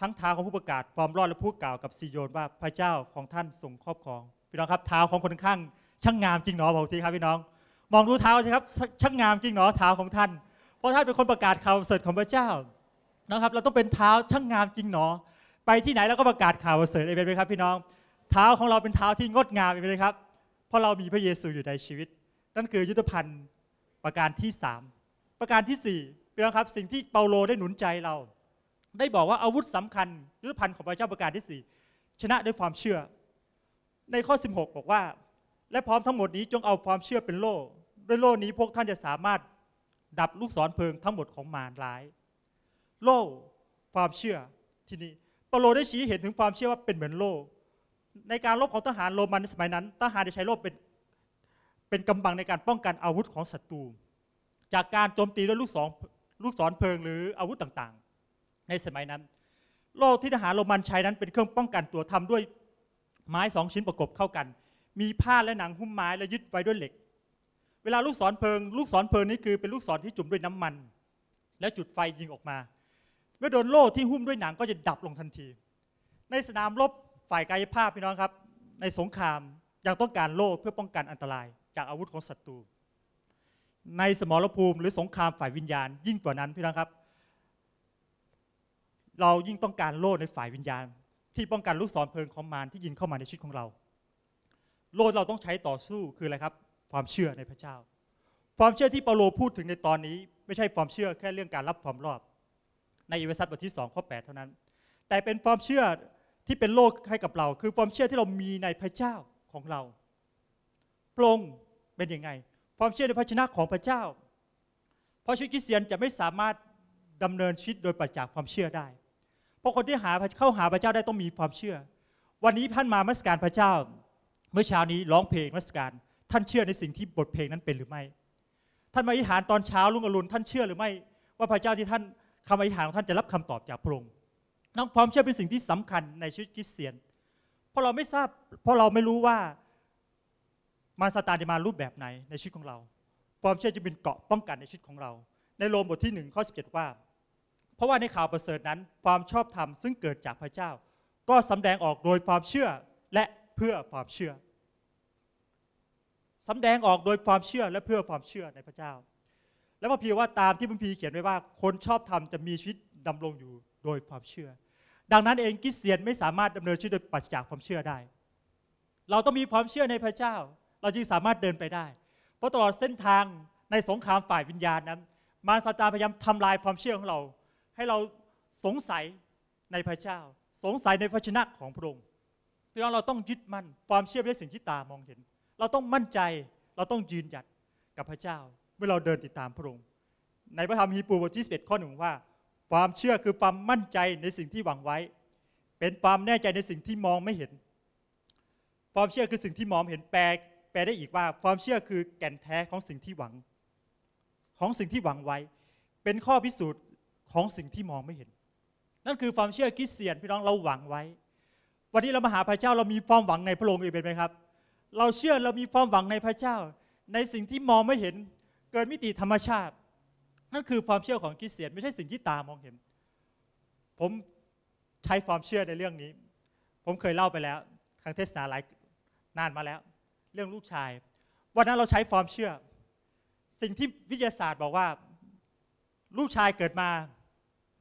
ทั้งเท้าของผู้ประกาศความรอดและผู้กล่าวกับซีโยนว่าพระเจ้าของท่านทรงครอบครอง พี่น้องครับ เท้าของคนข้าง ช่างงามจริงเนาะบอกทีครับพี่น้อง มองดูเท้าสิครับช่างงามจริงเนาะเท้าของท่าน เพราะท่านเป็นคนประกาศข่าวประเสริฐของพระเจ้านะครับเราต้องเป็นเท้าช่างงามจริงเนาะไปที่ไหนเราก็ประกาศข่าวประเสริฐเองเลยครับพี่น้องเท้าของเราเป็นเท้าที่งดงามเองเลยครับเพราะเรามีพระเยซูอยู่ในชีวิต นั่นคือยุทธภัณฑ์ประการที่ 3 ประการที่4พี่น้องครับสิ่งที่เปาโลได้หนุนใจเรา ได้บอกว่าอาวุธสำคัญ ยุทธภัณฑ์ของพระเจ้าประการที่ 4 ชนะด้วยความเชื่อ ในข้อ 16 บอกว่า และพร้อมทั้งหมดนี้จงเอาความเชื่อเป็นโล่ด้วยโล่นี้พวกท่านจะสามารถดับลูกศรเพลิงทั้งหมดของมารร้าย โล่ความเชื่อที่นี่เปาโลได้ชี้เห็นถึงความเชื่อว่าเป็นเหมือนโล่ในการรบของทหารโรมันในสมัยนั้น ทหารจะใช้โลบเป็นเป็นกำบังในการป้องกันอาวุธของศัตรูจากการโจมตีด้วยลูกศรลูกศรเพลิงหรืออาวุธต่างๆ ในสมัยนั้น โล่ที่ทหารโรมันใช้นั้นเป็นเครื่องป้องกันตัวทำด้วยไม้สองชิ้นประกบเข้ากัน มีผ้าและหนังหุ้มไม้และยึดไว้ด้วยเหล็ก เวลาลูกศรเพลิง ลูกศรเพลิงนี้คือเป็นลูกศรที่จุ่มด้วยน้ำมัน และจุดไฟยิงออกมา เมื่อโดนโล่ที่หุ้มด้วยหนังก็จะดับลงทันที ในสนามรบฝ่ายกายภาพพี่น้องครับในสงครามยังต้องการโล่เพื่อป้องกันอันตราย จากอาวุธของศัตรูในสมรภูมิหรือสงครามฝ่ายวิญญาณ ยิ่งกว่านั้นพี่น้องครับเรายิ่งต้องการโล่ในฝ่ายวิญญาณ ที่ป้องกันลูกศรเพลิงของมารที่ยิงเข้ามาในชีวิตของเรา โล่เราต้องใช้ต่อสู้คืออะไรครับความเชื่อในพระเจ้าความเชื่อที่เปาโลพูดถึงในตอนนี้ ไม่ใช่ความเชื่อแค่เรื่องการรับความรอดในอีเวสัตบทที่2ข้อ8เท่านั้น แต่เป็นความเชื่อที่เป็นโลกให้กับเราคือความเชื่อที่เรามีในพระเจ้าของเราปรงเป็นยังไง ความเชื่อในพระชนะของพระเจ้าเพราะชีวิตคริสเตียนจะไม่สามารถดำเนินชีวิตโดยปาศจากความเชื่อได้เพราะคนที่หาเข้าหาพระเจ้าได้ต้องมีความเชื่อ วันนี้ท่านมามัสการพระเจ้า เมื่อเช้านี้ร้องเพลงมัสการท่านเชื่อในสิ่งที่บทเพลงนั้นเป็นหรือไม่ท่านมาอธิษฐานตอนเช้าลุงอรุณท่านเชื่อหรือไม่ว่าพระเจ้าที่ท่านคำอธิษฐานของท่านจะรับคำตอบจากพระองค์นัอความเชื่อเป็นสิ่งที่สำคัญในชีวิตคริสเตียน เพราะเราไม่ทราบ เพราะเราไม่รู้ว่ามารซาตานจะมารูปแบบไหนในชีวิตของเรา ความเชื่อจะเป็นเกาะป้องกันในชีวิตของเรา ในโรมบทที่หนึ่งข้อสิว่า เพราะว่าในข่าวประเสริฐนั้น ความชอบธรรมซึ่งเกิดจากพระเจ้า ก็สำแดงออกโดยความเชื่อและเพื่อความเชื่อ สำแดงออกโดยความเชื่อและเพื่อความเชื่อในพระเจ้า และพระพีว่าตามที่พระพีเขียนไว้ว่า คนชอบธรรมจะมีชีวิตดำรงอยู่โดยความเชื่อดังนั้นเองกิสเตียนไม่สามารถดำเนินชีวิตโดยปัจจากความเชื่อได้ เราต้องมีความเชื่อในพระเจ้าเราจึงสามารถเดินไปได้ เพราะตลอดเส้นทางในสงครามฝ่ายวิญญาณนั้น มารซาตานพยายามทำลายความเชื่อของเราให้เราสงสัยในพระเจ้า สงสัยในพระชนะของพระองค์พี่น้องเราต้องยึดมั่นความเชื่อเป็นสิ่งที่ตามองเห็น เราต้องมั่นใจเราต้องยืนหยัดกับพระเจ้าเมื่อเราเดินติดตามพระองค์ ในพระธรรมฮีบรูบทที่11 ข้อหนึ่งว่าความเชื่อคือความมั่นใจในสิ่งที่หวังไว้ เป็นความแน่ใจในสิ่งที่มองไม่เห็น ความเชื่อคือสิ่งที่มองเห็นแปลแปลได้อีกว่าความเชื่อคือแก่นแท้ของสิ่งที่หวัง ของสิ่งที่หวังไว้ เป็นข้อพิสูจน์ของสิ่งที่มองไม่เห็น นั่นคือความเชื่อคิสเสียนพี่น้องเราหวังไว้ วันนี้เรามาหาพระเจ้าเรามีความหวังในพระองค์เองเป็นไหมครับ เราเชื่อเรามีความหวังในพระเจ้า ในสิ่งที่มองไม่เห็น เกินมิติธรรมชาตินั่นคือความเชื่อของคริสเตียนไม่ใช่สิ่งที่ตามองเห็น ผมใช้ความเชื่อในเรื่องนี้ ผมเคยเล่าไปแล้วครั้งเทศนา หลายนานมาแล้ว เรื่องลูกชาย วันนั้นเราใช้ความเชื่อ สิ่งที่วิทยาศาสตร์บอกว่า ลูกชายเกิดมา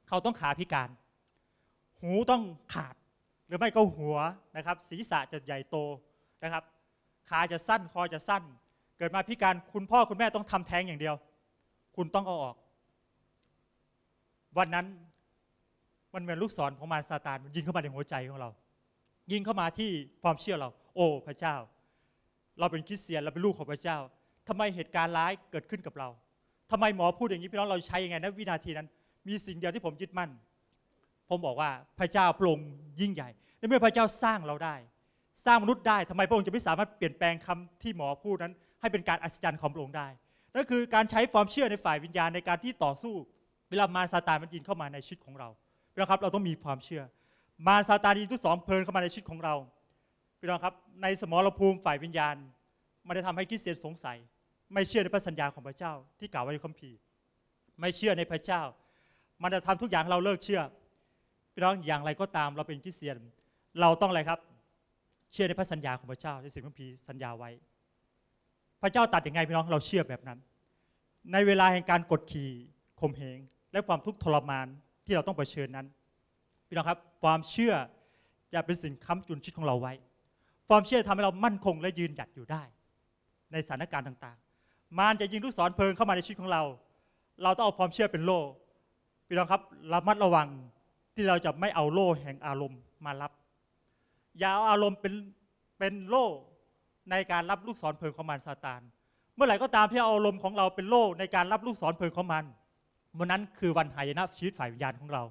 เขาต้องขาพิการ หูต้องขาด หรือไม่ก็หัวนะครับ ศีรษะจะใหญ่โตนะครับขาจะสั้นคอจะสั้นเกิดมาพิการคุณพ่อคุณแม่ต้องทำแท้งอย่างเดียวคุณต้องเอาออก วันนั้นมันเหมือนลูกศรของมารซาตาน มันยิงเข้ามาในหัวใจของเรายิงเข้ามาที่ความเชื่อเรา โอ้พระเจ้า เราเป็นคริสเตียนเราเป็นลูกของพระเจ้า ทำไมเหตุการณ์ร้ายเกิดขึ้นกับเรา ทำไมหมอพูดอย่างนี้พี่น้องเราใช้ยังไงนะวินาทีนั้น มีสิ่งเดียวที่ผมยึดมั่นผมบอกว่าพระเจ้าโปร่งยิ่งใหญ่ในเมื่อพระเจ้าสร้างเราได้ สร้างมนุษย์ได้ทำไมพระองค์จะไม่สามารถเปลี่ยนแปลงคำที่หมอพูดนั้น ให้เป็นการอัศจรรย์ของพระองค์ได้นั่นคือการใช้ความเชื่อในฝ่ายวิญญาณในการที่ต่อสู้ เวลามารซาตานมันยินเข้ามาในชีวิตของเราพี่น้องครับเราต้องมีความเชื่อ มารซาตานยินทุกสองเพลินเข้ามาในชีวิตของเราพี่น้องครับในสมรภูมิฝ่ายวิญญาณมันจะทำให้คริสเตียนสงสัย ไม่เชื่อในพระสัญญาของพระเจ้าที่กล่าวไว้ในคัมภีร์ไม่เชื่อในพระเจ้า มันจะทำทุกอย่างเราเลิกเชื่อพี่น้องอย่างไรก็ตามเราเป็นคริสเตียน เราต้องอะไรครับ เชื่อในพระสัญญาของพระเจ้าในสิ่งัม่ีร์สัญญาไว้ระเจ้าตัดยังไงพี่น้องเราเชื่อแบบนั้น ในเวลาแห่งการกดขี่ข่มเหงและความทุกข์ทรมานที่เราต้องเผชิญนั้นพี่น้องครับความเชื่อจะเป็นสิ่งค้ำจุนชีวิตของเราไว้ ความเชื่อทำให้เรามั่นคง และยืนหยัดอยู่ได้ ในสถานการณ์ต่างๆ มารจะยิงลูกศรเพลิงเข้ามาในชีวิตของเรา เราต้องเอาความเชื่อเป็นโล่พี่น้องครับระมัดระวังที่เราจะไม่เอาโล่แห่งอารมณ์มารับ อย่าเอาอารมณ์เป็นเป็นโล่ในการรับลูกศรเพลิงของมันซาตาน เมื่อไหร่ก็ตามที่เอาลมของเราเป็นโล่ในการรับลูกศรเพลิงของมันวันนั้นคือวันหายนะชีวิตฝ่ายวิญญาณของเรา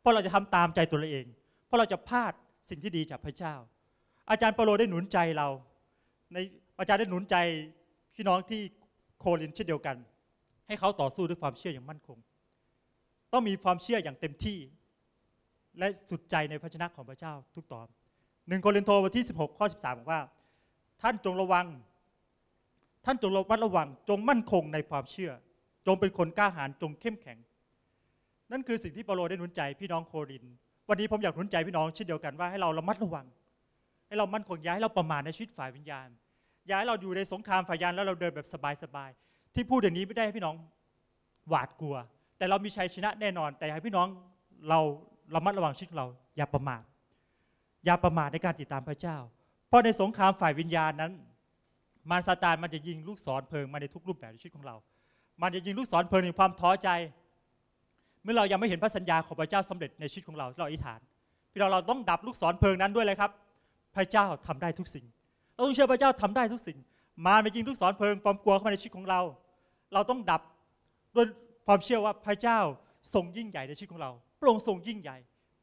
เพราะเราจะทำตามใจตัวเราเอง เพราะเราจะพลาดสิ่งที่ดีจากพระเจ้า อาจารย์เปโลได้หนุนใจเรา ในอาจารย์ได้หนุนใจพี่น้องที่โคลินเช่นเดียวกัน ให้เขาต่อสู้ด้วยความเชื่ออย่างมั่นคง ต้องมีความเชื่ออย่างเต็มที่ และสุดใจในพระชนะของพระเจ้าทุกตอนหนึ่งโคลินโทบทที่16ข้อ13บอกว่าท่านจงระวัง ท่านจงระวัดระวัง จงมั่นคงในความเชื่อ จงเป็นคนกล้าหาญ จงเข้มแข็ง นั่นคือสิ่งที่เปาโลได้หนุนใจพี่น้องโคริน วันนี้ผมอยากหนุนใจพี่น้องเช่นเดียวกันว่าให้เราระมัดระวัง ให้เรามั่นคงย้ายเราประมาทในชีวิตฝ่ายวิญญาณ ย้ายเราอยู่ในสงครามฝ่ายยานแล้วเราเดินแบบสบายๆ ที่พูดอย่างนี้ไม่ได้ให้พี่น้องหวาดกลัว แต่เรามีชัยชนะแน่นอน แต่ให้พี่น้องเราระมัดระวังชีวิตเรา อย่าประมาท อย่าประมาทในการติดตามพระเจ้าเพราะในสงครามฝ่ายวิญญาณนั้น มารซาตานมันจะยิงลูกศรเพลิงมาในทุกรูปแบบในชีวิตของเรา มันจะยิงลูกศรเพลิงในความท้อใจ เมื่อเรายังไม่เห็นพระสัญญาของพระเจ้าสำเร็จในชีวิตของเรา เราอธิษฐาน พี่เราเราต้องดับลูกศรเพลิงนั้นด้วยเลยครับ พระเจ้าทำได้ทุกสิ่งเราต้องเชื่อพระเจ้าทำได้ทุกสิ่ง มารไปยิงลูกศรเพลิงความกลัวเข้ามาในชีวิตของเรา เราต้องดับด้วยความเชื่อว่าพระเจ้าทรงยิ่งใหญ่ในชีวิตของเราพระองค์ทรงยิ่งใหญ่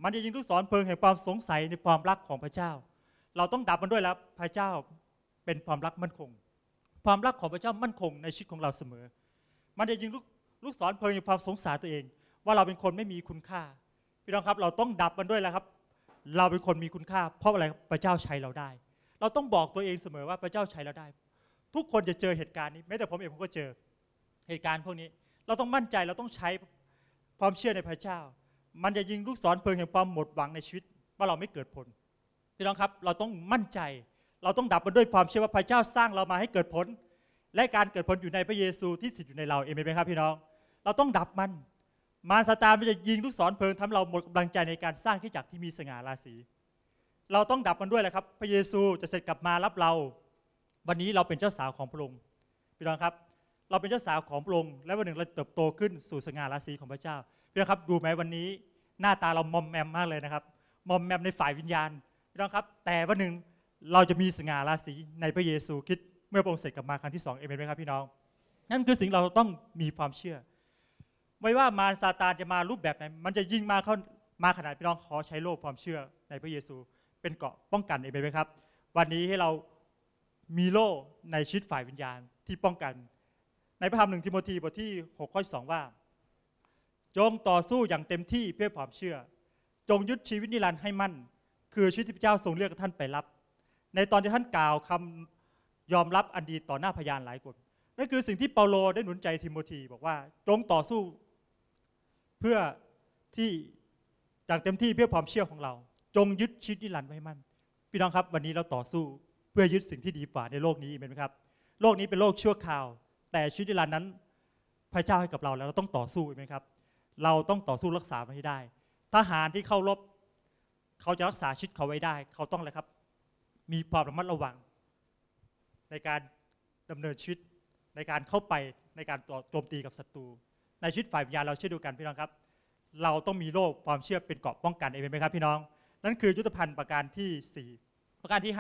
มันจะยิงลูกศรเพลิงแห่งความสงสัยในความรักของพระเจ้าเราต้องดับมันด้วยแล้ว พระเจ้าเป็นความรักมั่นคง ความรักของพระเจ้ามั่นคง ในชีวิตของเราเสมอ มันจะยิงลูกศรเพลิงในความสงสารตัวเอง ว่าเราเป็นคนไม่มีคุณค่า พี่น้องครับ เราต้องดับมันด้วยแล้วครับ เราเป็นคนมีคุณค่า เพราะอะไร พระเจ้าใช้เราได้ เราต้องบอกตัวเองเสมอว่าพระเจ้าใช้เราได้ ทุกคนจะเจอเหตุการณ์นี้แม้แต่ผมเองผมก็เจอเหตุการณ์พวกนี้ เราต้องมั่นใจเราต้องใช้ความเชื่อในพระเจ้า มันจะยิงลูกศรเพลิงแห่งความหมดหวังในชีวิต ว่าเราไม่เกิดผลพี่น้องครับเราต้องมั่นใจเราต้องดับมันด้วยความเชื่อว่าพระเจ้าสร้างเรามาให้เกิดผล และการเกิดผลอยู่ในพระเยซูที่สิทธิ์อยู่ในเราเองมไหมครับพี่น้อง เราต้องดับมันมารซาตานมันจะยิงลูกศรเพลิง ทำเราหมดกำลังใจในการสร้างขี้จักรที่มีสง่าราศีเราต้องดับมันด้วยแหละครับพระเยซูจะเสร็จกลับมารับเรา วันนี้เราเป็นเจ้าสาวของพระองค์พี่น้องครับเราเป็นเจ้าสาวของพระองค์และวันหนึ่งเราเติบโตขึ้นสู่สง่าราศีของพระเจ้าพี่น้องครับดูไหมวันนี้หน้าตาเรามอมแมมมากเลยนะครับ มอมแมมในฝ่ายวิญญาณ้องครับแต่วันหนึ่งเราจะมีสง่าราศีในพระเยซูคิดเมื่อพระองค์เสด็จกลับมาครั้งที่สองเอเมนไหมครับพี่น้องนั่นคือสิ่งเราต้องมีความเชื่อ ไม่ว่ามารซาตานจะมารูปแบบไหนมันจะยิ่งมาเข้ามาขนาดพี่น้องขอใช้โลกความเชื่อในพระเยซูเป็นเกาะป้องกันเอเมนไหมครับวันนี้ให้เรามีโล่ในชีวิตฝ่ายวิญญาณที่ป้องกัน ในพระธรรมหนึ่งทิโมธีบทที่6ข้อ2ว่า จงต่อสู้อย่างเต็มที่เพื่อความเชื่อ จงยึดชีวิตนิรันดร์ให้มั่นคือชีวิตที่พระเจ้าทรงเรียกท่านไปรับ ในตอนที่ท่านกล่าวคำยอมรับอันดีต่อหน้าพยานหลายคนนั่นคือสิ่งที่เปาโลได้หนุนใจทิโมธีบอกว่า จงต่อสู้ เพื่อที่อย่างเต็มที่เพื่อความเชื่อของเรา จงยึดชีวิตนิรันดร์ไว้มั่นพี่น้องครับวันนี้เราต่อสู้เพื่อยึดสิ่งที่ดีกว่าในโลกนี้เป็นไหมครับ โลกนี้เป็นโลกชั่วคราว แต่ชีวิตนิรันดร์นั้นพระเจ้าให้กับเราแล้วเราต้องต่อสู้เป็นไหมครับ เราต้องต่อสู้รักษามันให้ได้ทหารที่เข้ารบเขาจะรักษาชีวิตเขาไว้ได้ เขาต้องอะไรครับ มีความระมัดระวัง ในการดำเนินชีวิตในการเข้าไปในการโจมตีกับศัตรู ในชีวิตฝ่ายวิญญาณเราเชื่อดูกัน พี่น้องครับ เราต้องมีโลกความเชื่อเป็นเกราะป้องกันเองไหมครับพี่น้อง นั่นคือยุทธภัณฑ์ประการที่ 4 ประการที่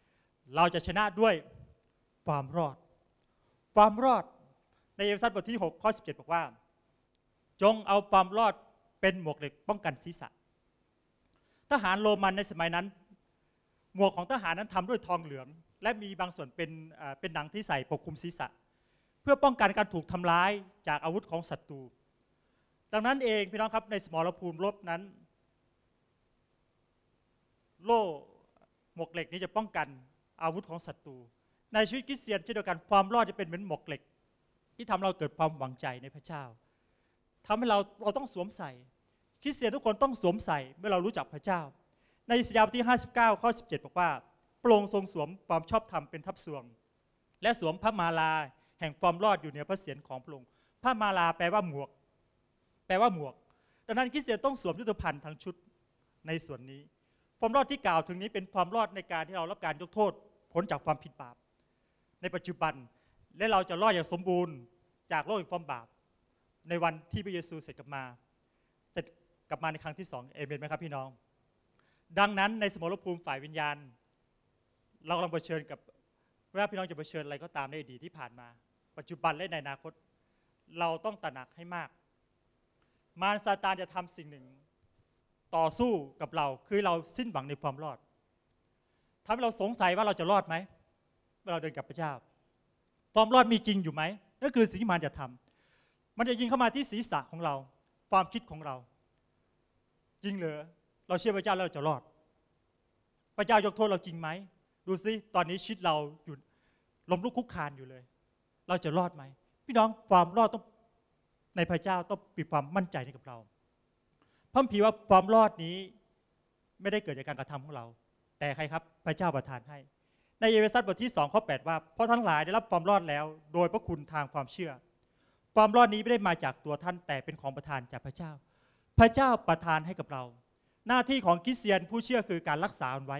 5 เราจะชนะด้วยความรอด ความรอดในเอเฟซัสบทที่6ข้อ17บอกว่า จงเอาความรอดเป็นหมวกเหล็กป้องกันศีรษะทหารโรมันในสมัยนั้น หมวกของทหารนั้นทำด้วยทองเหลืองและมีบางส่วนเป็นเป็นหนังที่ใส่ปกคลุมศีรษะ เพื่อป้องกันการถูกทำร้ายจากอาวุธของศัตรูดังนั้นเองพี่น้องครับในสมรภูมิรบนั้น โล่หมวกเหล็กนี้จะป้องกันอาวุธของศัตรูในชีวิตคริสเตียนเช่นเดียวกันความรอดจะเป็นเหมือนหมวกเหล็ก ที่ทำเราเกิดความหวังใจในพระเจ้า ทำให้เราเราต้องสวมใส่คริสเตียนทุกคนต้องสวมใส่เมื่อเรารู้จักพระเจ้า ในสยาบที่59ข้อ17 บอกว่าโปร่งทรงสวมความชอบธรรมเป็นทับสวง และสวมพระมาลาแห่งความรอดอยู่เหนือพระเศียรของพระองค์พระมาลาแปลว่าหมวก แปลว่าหมวก ดังนั้นคริสเตียนต้องสวมยุทธภัณฑ์ทั้งชุดในส่วนนี้ ความรอดที่กล่าวถึงนี้เป็นความรอดในการที่เรารับการยกโทษพ้นจากความผิดบาปในปัจจุบันและเราจะรอดอย่างสมบูรณ์ จากโลกแห่งความบาป ในวันที่พระเยซูเสด็จกลับมา เสร็จกลับมาในครั้งที่สองเอเมนไหมครับพี่น้อง ดังนั้นในสมรภูมิฝ่ายวิญญาณ เรากำลังเผชิญกับว่าพี่น้องจะเผชิญอะไรก็ตามในอดีตที่ผ่านมา ปัจจุบันและในอนาคต เราต้องตระหนักให้มาก มารซาตานจะทำสิ่งหนึ่ง ต่อสู้กับเราคือเราสิ้นหวังในความรอดทำให้เราสงสัยว่าเราจะรอดไหมเมื่อเราเดินกับพระเจ้า ความรอดมีจริงอยู่ไหมนั่นคือสิ่งที่มารจะทำ มันจะยิงเข้ามาที่ศีรษะของเรา ความคิดของเราจริงเหรอ เราเชื่อพระเจ้าแล้วเราจะรอด พระเจ้ายกโทษเราจริงไหมดูสิ ตอนนี้ชีวิตเราอยู่ล้มลุกคุกคานอยู่เลย เราจะรอดไหม พี่น้องความรอดต้องในพระเจ้าต้องมีความมั่นใจในกับเราพระพีว่าความรอดนี้ไม่ได้เกิดจากการกระทำของเรา แต่ใครครับ พระเจ้าประทานให้ ในเอเวซัสบทที่2ข้อ8ว่าเพราะทั้งหลายได้รับความรอดแล้ว โดยพระคุณทางความเชื่อ ความรอดนี้ไม่ได้มาจากตัวท่าน แต่เป็นของประทานจากพระเจ้าพระเจ้าประทานให้กับเรา หน้าที่ของคริสเตียนผู้เชื่อคือการรักษาไว้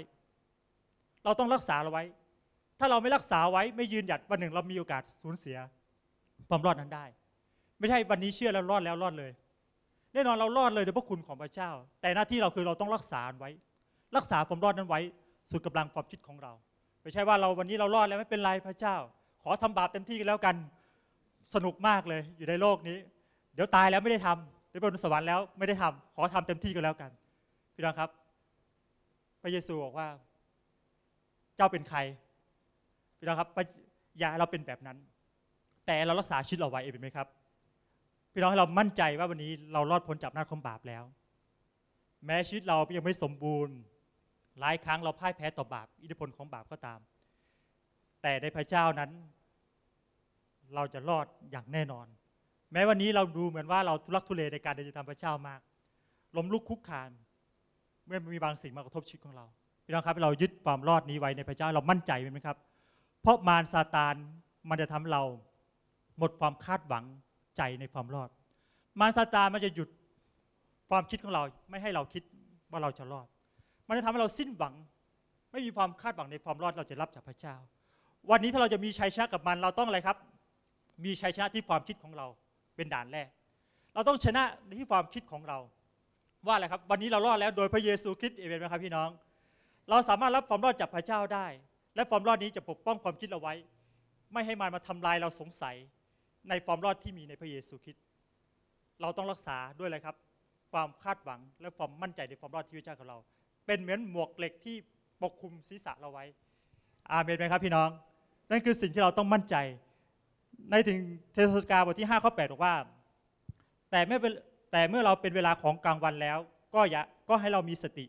เราต้องรักษาเราไว้ ถ้าเราไม่รักษาไว้ไม่ยืนหยัดวันหนึ่งเรามีโอกาสสูญเสียความรอดนั้นได้ ไม่ใช่วันนี้เชื่อแล้วรอดแล้วรอดเลย แน่นอนเรารอดเลยโดยพระคุณของพระเจ้า แต่หน้าที่เราคือเราต้องรักษาไว้ รักษาความรอดนั้นไว้สุดกำลังความคิดของเรา ไม่ใช่ว่าเราวันนี้เรารอดแล้วไม่เป็นไรพระเจ้า ขอทำบาปเต็มที่กันแล้วกันสนุกมากเลยอยู่ในโลกนี้ เดี๋ยวตายแล้วไม่ได้ทำได้บรรลุสวรรค์แล้วไม่ได้ทำขอทำเต็มที่ก็แล้วกันพี่น้องครับ พระเยซูบอกว่า เจ้าเป็นใครพี่น้องครับอย่าเราเป็นแบบนั้น แต่เรารักษาชีวิตเราไว้เอง็นไหมครับ พี่น้องให้เรามั่นใจว่าวันนี้เรารอดพ้นจากหน้าของบาปแล้ว แม้ชีวิตเรายังไม่สมบูรณ์ หลายครั้งเราพ่ายแพ้ต่อบาปอิทธิพลของบาปก็ตาม แต่ในพระเจ้านั้น เราจะรอดอย่างแน่นอนแม้วันนี้เราดูเหมือนว่าเราทุลักทุเลในการเดินตามพระเจ้ามากล้มลุกคุกคาน เมื่อมีบางสิ่งมากระทบชีวิตของเราพี่น้องครับเรายึดความรอดนี้ไว้ในพระเจ้าเรามั่นใจไหมครับ เพราะมารซาตานมันจะทำเราหมดความคาดหวังใจในความรอด มารซาตานมันจะหยุดความคิดของเรา ไม่ให้เราคิดว่าเราจะรอด มันจะทำให้เราสิ้นหวัง ไม่มีความคาดหวังในความรอดเราจะรับจากพระเจ้า วันนี้ถ้าเราจะมีชัยชนะกับมันเราต้องอะไรครับ มีชัยชนะที่ความคิดของเราเป็นด่านแรก เราต้องชนะในที่ความคิดของเรา ว่าอะไรครับ วันนี้เรารอดแล้ว โดยพระเยซูคริสต์เอเมนไหมครับพี่น้อง เราสามารถรับความรอดจากพระเจ้าได้ และความรอดนี้จะปกป้องความคิดเราไว้ ไม่ให้มันมาทำลายเราสงสัย ในความรอดที่มีในพระเยซูคริสต์เราต้องรักษาด้วยอะไรครับ ความคาดหวังและความมั่นใจในความรอดที่พระเจ้าของเรา เป็นเหมือนหมวกเหล็กที่ปกคลุมศีรษะเราไว้อาเมนไหมครับพี่น้อง นั่นคือสิ่งที่เราต้องมั่นใจในถึงเทศกาบทที่5ข้อ8บอกว่า แต่เมื่อแต่เมื่อเราเป็นเวลาของกลางวันแล้วก็อย่าก็ให้เรามีสติ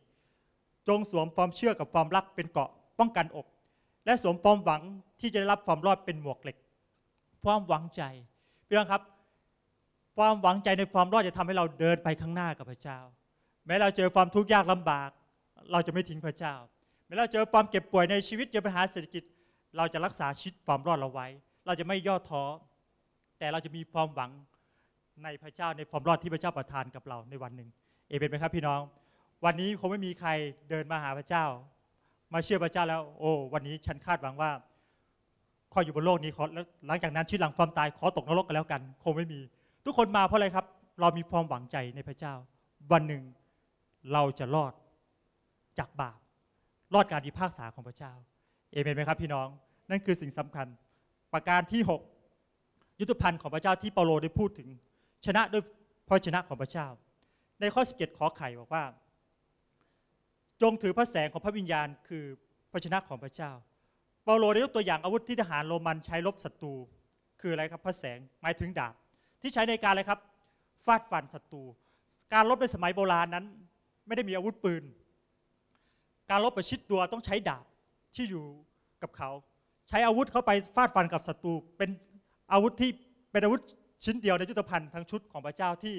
จงสวมความเชื่อกับความรักเป็นเกาะป้องกันอก และสวมความหวังที่จะได้รับความรอดเป็นหมวกเหล็กความหวังใจพี่น้องครับ ความหวังใจในความรอดจะทำให้เราเดินไปข้างหน้ากับพระเจ้า แม้เราเจอความทุกข์ยากลำบากเราจะไม่ทิ้งพระเจ้าแม้เราเจอความเก็บป่วยในชีวิตเจอปัญหาเศรษฐกิจเราจะรักษาชีวิตความรอดเราไว้เราจะไม่ย่อท้อแต่เราจะมีความหวังในพระเจ้าในความรอดที่พระเจ้าประทานกับเราในวันหนึ่งเอเมนไหมครับ พี่น้อง วันนี้คงไม่มีใครเดินมาหาพระเจ้า มาเชื่อพระเจ้าแล้ว โอ้วันนี้ฉันคาดหวังว่าขออยู่บนโลกนี้ขอแล้วหลังจากนั้นชีวิตหลังความตายขอตกนรกกันแล้วกัน คงไม่มี ทุกคนมาเพราะอะไรครับ เรามีความหวังใจในพระเจ้า วันหนึ่งเราจะรอดจากบาปรอดการพิพากษาของพระเจ้าเอเมนไหมครับ พี่น้อง นั่นคือสิ่งสำคัญประการที่ 6 ยุทธภัณฑ์ของพระเจ้าที่เปาโลได้พูดถึงชนะด้วยพระชนะของพระเจ้า ในข้อ17ขอไข่บอกว่า จงถือพระแสงของพระวิญญาณคือพระชนะของพระเจ้าเปาโลได้ยกตัวอย่างอาวุธที่ทหารโรมันใช้ลบศัตรูคืออะไรครับพระแสงหมายถึงดาบที่ใช้ในการอะไรครับฟาดฟันศัตรูการลบในสมัยโบราณนั้นไม่ได้มีอาวุธปืน การลบประชิดตัวต้องใช้ดาบที่อยู่กับเขาใช้อาวุธเข้าไปฟาดฟันกับศัตรูเป็นอาวุธที่เป็นอาวุธชิ้นเดียวในยุทธภัณฑ์ทั้งชุดของพระเจ้าที่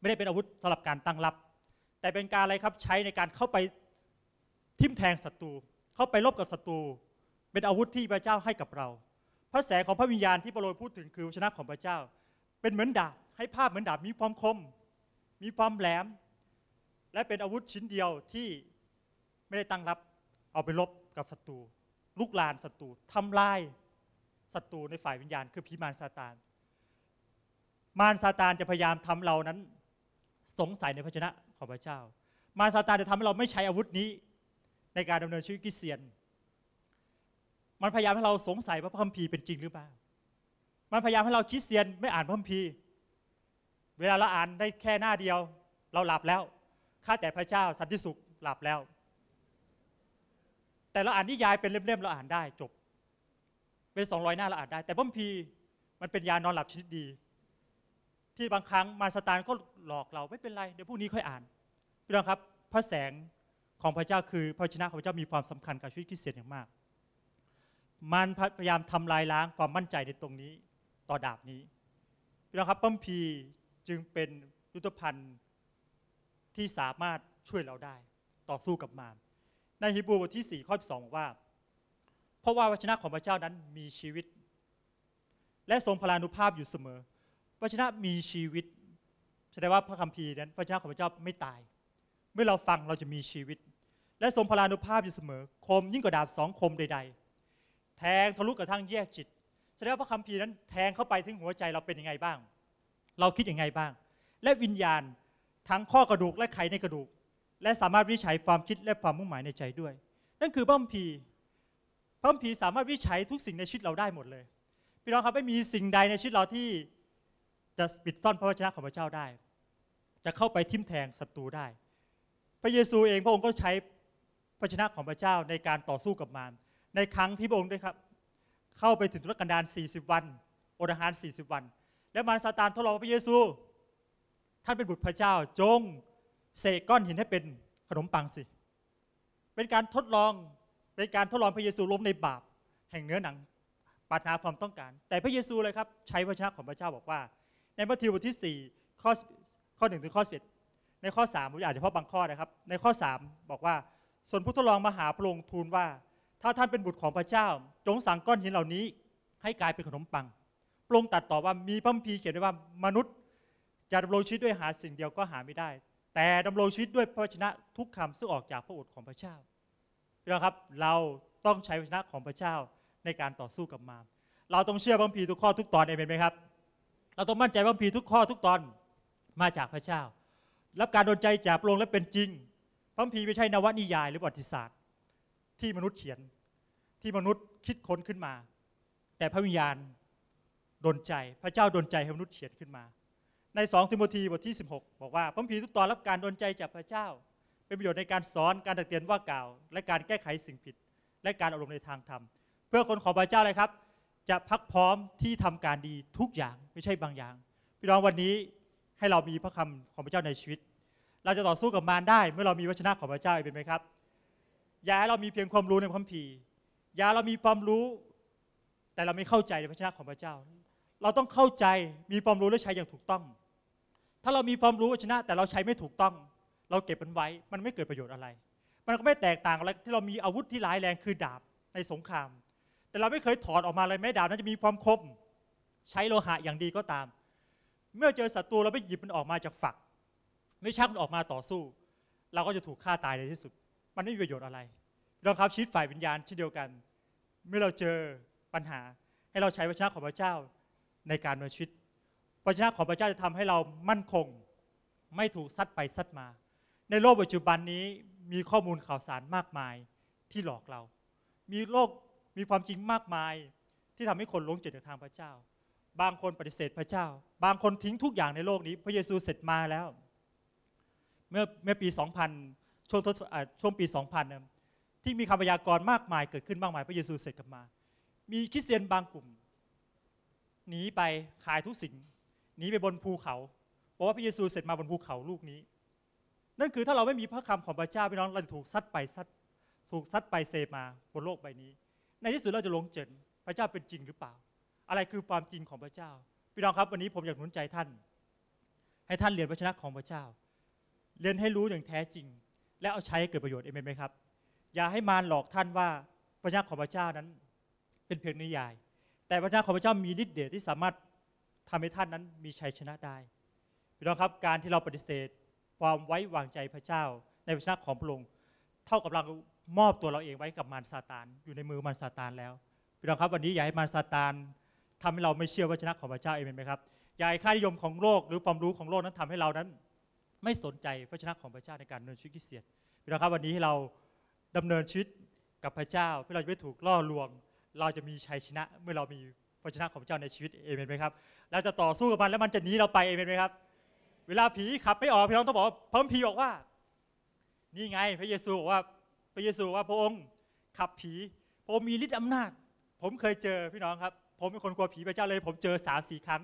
ไม่ได้เป็นอาวุธสำหรับการตั้งรับ แต่เป็นการอะไรครับใช้ในการเข้าไปทิมแทงศัตรูเข้าไปลบกับศัตรูเป็นอาวุธที่พระเจ้าให้กับเรา พระแสงของพระวิญญาณที่เปโลยพูดถึงคือชนะของพระเจ้า เป็นเหมือนดาบให้ภาพเหมือนดาบมีความคม มีความแหลมและเป็นอาวุธชิ้นเดียวที่ไม่ได้ตั้งรับเอาไปลบกับศัตรูลุกลานศัตรูทำลายศัตรูในฝ่ายวิญญาณคือผีมารซาตาน มารซาตานจะพยายามทำเรานั้นสงสัยในพระชนะของพระเจ้า มารซาตานจะทำให้เราไม่ใช้อาวุธนี้ในการดำเนินชีวิตกิเสียนมันพยายามให้เราสงสัยว่าพระคัมภีร์เป็นจริงหรือเปล่ามันพยายามให้เราคิดเสียนไม่อ่านพระคัมภีร์เวลาเราอ่านได้แค่หน้าเดียว เราหลับแล้วข้าแต่พระเจ้าสันติสุขหลับแล้วแต่เราอ่านนิยายเป็นเล่มๆเราอ่านได้จบ เป็นสองร้อยหน้าเราอ่านได้แต่พระคัมภีร์มันเป็นยานอนหลับชนิดดี ที่บางครั้งมาสตานก็หลอกเราไม่เป็นไรเดี๋ยวพรุ่งนี้ค่อยอ่านพี่น้องครับพระแสงของพระเจ้าคือพระชนะของพระเจ้ามีความสำคัญกับชีวิตคริสเตียนอย่างมากมันพยายามทำลายล้างความมั่นใจในตรงนี้ต่อดาบนี้พี่น้องครับพระคัมภีร์จึงเป็นยุทธภัณฑ์ที่สามารถช่วยเราได้ต่อสู้กับมารในฮีบรูบทที่4ข้อ2บอกว่า เพราะว่าวชนะของพระเจ้านั้นมีชีวิต และทรงพลานุภาพอยู่เสมอวชนะมีชีวิตแสดงว่าพระคัมภีร์นั้น พระเจ้าของพระเจ้าไม่ตาย เมื่อเราฟังเราจะมีชีวิต และทรงพลานุภาพอยู่เสมอ คมยิ่งกว่าดาบสองคมใดๆ แทงทะลุกระทั่งแยกจิตแสดงว่าพระคัมภีร์นั้นแทงเข้าไป ถึงหัวใจเราเป็นยังไงบ้าง เราคิดยังไงบ้าง และวิญญาณทั้งข้อกระดูกและไขในกระดูกและสามารถวิจัยความคิดและความมุ่งหมายในใจด้วย นั่นคือบัมพีบัมพี สามารถวิจัยทุกสิ่งในชีวิตเราได้หมดเลยพี่น้องครับไม่มีสิ่งใดในชีวิตเราที่จะปิดซ่อนพระวจนะของพระเจ้าได้ จะเข้าไปทิมแทงศัตรูได้ พระเยซูเองพระองค์ก็ใช้พระวจนะของพระเจ้าในการต่อสู้กับมารในครั้งที่พระองค์ได้ครับ เข้าไปถึงธุรกันดาร40วันอดอาหาร40วัน และมารซาตานทดลองพระเยซูท่านเป็นบุตรพระเจ้าจงเสกก้อนหินให้เป็นขนมปังสิ เป็นการทดลอง เป็นการทดลองพระเยซูล้มในบาปแห่งเนื้อหนังปัญหาความต้องการ แต่พระเยซูเลยครับใช้พระชนะของพระเจ้าบอกว่า ในมัทธิวบทที่4ข้อข้องถึงข้อสิในข้อ3ผมอาจจะเฉพาะบางข้อนะครับในข้อ 3 บอกว่าส่วนผู้ทดลองมาหาพระองค์ทูลว่า ถ้าท่านเป็นบุตรของพระเจ้า จงสั่งก้อนหินเหล่านี้ให้กลายเป็นขนมปังพระองค์ตัดต่อว่ามีพระพีเขียนไว้ว่ามนุษย์จะดำรงชีวิตด้วยหาสิ่งเดียวก็หาไม่ได้แต่ดำรงชีวิตด้วยพระวจนะ ทุกคำซึ่งออกจากพระโอษฐ์ของพระเจ้าพี่น้องครับเราต้องใช้วจนะของพระเจ้าในการต่อสู้กับมารเราต้องเชื่อบัะพีทุกข้อทุกตอนเองเป็นไหมครับ เราต้องมั่นใจบัะพีทุกข้อทุกตอนมาจากพระเจ้ารับการโดนใจจากพระองค์และเป็นจริงพัมพีไม่ใช่นวนิยายหรือประวัติศาสตร์ ที่มนุษย์เขียนที่มนุษย์คิดค้นขึ้นมา แต่พระวิญญาณโดนใจพระเจ้าโดนใจให้มนุษย์เขียนขึ้นมาใน2ทิโมธีบทที่ 16 บอกว่าพระผีทุกตอนรับการดนใจจากพระเจ้า เป็นประโยชน์ในการสอนการตักเตือนว่ากล่าว และการแก้ไขสิ่งผิด และการอบรมในทางธรรมเพื่อคนของพระเจ้าเลยครับ จะพักพร้อมที่ทำการดีทุกอย่างไม่ใช่บางอย่างพี่น้องวันนี้ให้เรามีพระคำของพระเจ้าในชีวิต เราจะต่อสู้กับมารได้เมื่อเรามีวัชนะของพระเจ้าเป็นไหมครับ อย่าให้เรามีเพียงความรู้ในพระคัมภีร์อย่าเรามีความรู้ แต่เราไม่เข้าใจในวัชนะของพระเจ้า เราต้องเข้าใจมีความรู้และใช้อย่างถูกต้องถ้าเรามีความรู้ชนะ แต่เราใช้ไม่ถูกต้องเราเก็บมันไว้มันไม่เกิดประโยชน์อะไร มันก็ไม่แตกต่างอะไรที่เรามีอาวุธที่ร้ายแรงคือดาบในสงคราม แต่เราไม่เคยถอดออกมาเลยแม้ดาบนั้นจะมีความคม ใช้โลหะอย่างดีก็ตาม เมื่อเจอศัตรูเราไม่หยิบมันออกมาจากฝักไม่ชักมันออกมาต่อสู้เราก็จะถูกฆ่าตายในที่สุด มันไม่มีประโยชน์อะไรเองครับชีวิตฝ่ายวิญญาณเช่นเดียวกัน เมื่อเราเจอปัญหาให้เราใช้วิชาของพระเจ้าในการดำเนินชีวิตพระชนะของพระเจ้าจะทำให้เรามั่นคง ไม่ถูกซัดไปซัดมา ในโลกปัจจุบันนี้ มีข้อมูลข่าวสารมากมายที่หลอกเรา มีโลกมีความจริงมากมายที่ทำให้คนหลงจตจากทางพระเจ้า บางคนปฏิเสธพระเจ้า บางคนทิ้งทุกอย่างในโลกนี้ พระเยซูเสร็จมาแล้ว เมื่อเมื่อปี2000ช่วงทศช่วงปี2000นที่มีคำพยากรณ์มากมายเกิดขึ้นมากมาย พระเยซูเสร็จกลับมา มีคริสเตียนบางกลุ่ม หนีไปขายทุกสิ่งหนีไปบนภูเขาบอกว่าพระเยซูเสร็จมาบนภูเขาลูกนี้ นั่นคือถ้าเราไม่มีพระคำของพระเจ้าพี่น้องเราจะถูกซัดไปซัดถูกซัดไปเซมาบนโลกใบนี้ ในที่สุดเราจะหลงเจน พระเจ้าเป็นจริงหรือเปล่า อะไรคือความจริงของพระเจ้า พี่น้องครับวันนี้ผมอยากหนุนใจท่าน ให้ท่านเรียนพระชนะของพระเจ้าเรียนให้รู้อย่างแท้จริง และเอาใช้เกิดประโยชน์เอเมนไหมครับ อย่าให้มารหลอกท่านว่าพระชนะของพระเจ้านั้น เป็นเพียงนิยาย แต่พระชนะของพระเจ้ามีฤทธิ์เดชที่สามารถทำให้ท่านนั้นมีชัยชนะได้พี่น้องครับการที่เราปฏิเสธ ความไว้วางใจพระเจ้าในพระชนะของพระองค์เท่ากับเรามอบตัวเราเองไว้กับมารซาตาน อยู่ในมือมารซาตานแล้วพี่น้องครับวันนี้อยากให้มารซาตาน ทำให้เราไม่เชื่อวชนะของพระเจ้าเองไหมครับอยากให้ค่านิยมของโลกหรือความรู้ของโลกนั้นทำให้เรานั้น ไม่สนใจพระชนะของพระเจ้าในการดำเนินชีวิตคริสเตียนพี่น้องครับวันนี้ให้เราดำเนินชีวิตกับพระเจ้าเพื่อเราจะไม่ถูกล่อลวง เราจะมีชัยชนะเมื่อเรามีพระชนะของพระเจ้าในชีวิตเอเมนไหมครับเราจะต่อสู้กับมันแล้วมันจะหนีเราไปเอเมนไหมครับ เวลาผีขับไม่ออกพี่น้องต้องบอกพระผีบอกว่านี่ไง พระเยซูบอกว่าพระเยซูว่าพระองค์ขับผีพระองค์มีฤทธิ์อำนาจ ผมเคยเจอพี่น้องครับ ผมเป็นคนกลัวผีพระเจ้าเลย ผมเจอสามสี่ครั้ง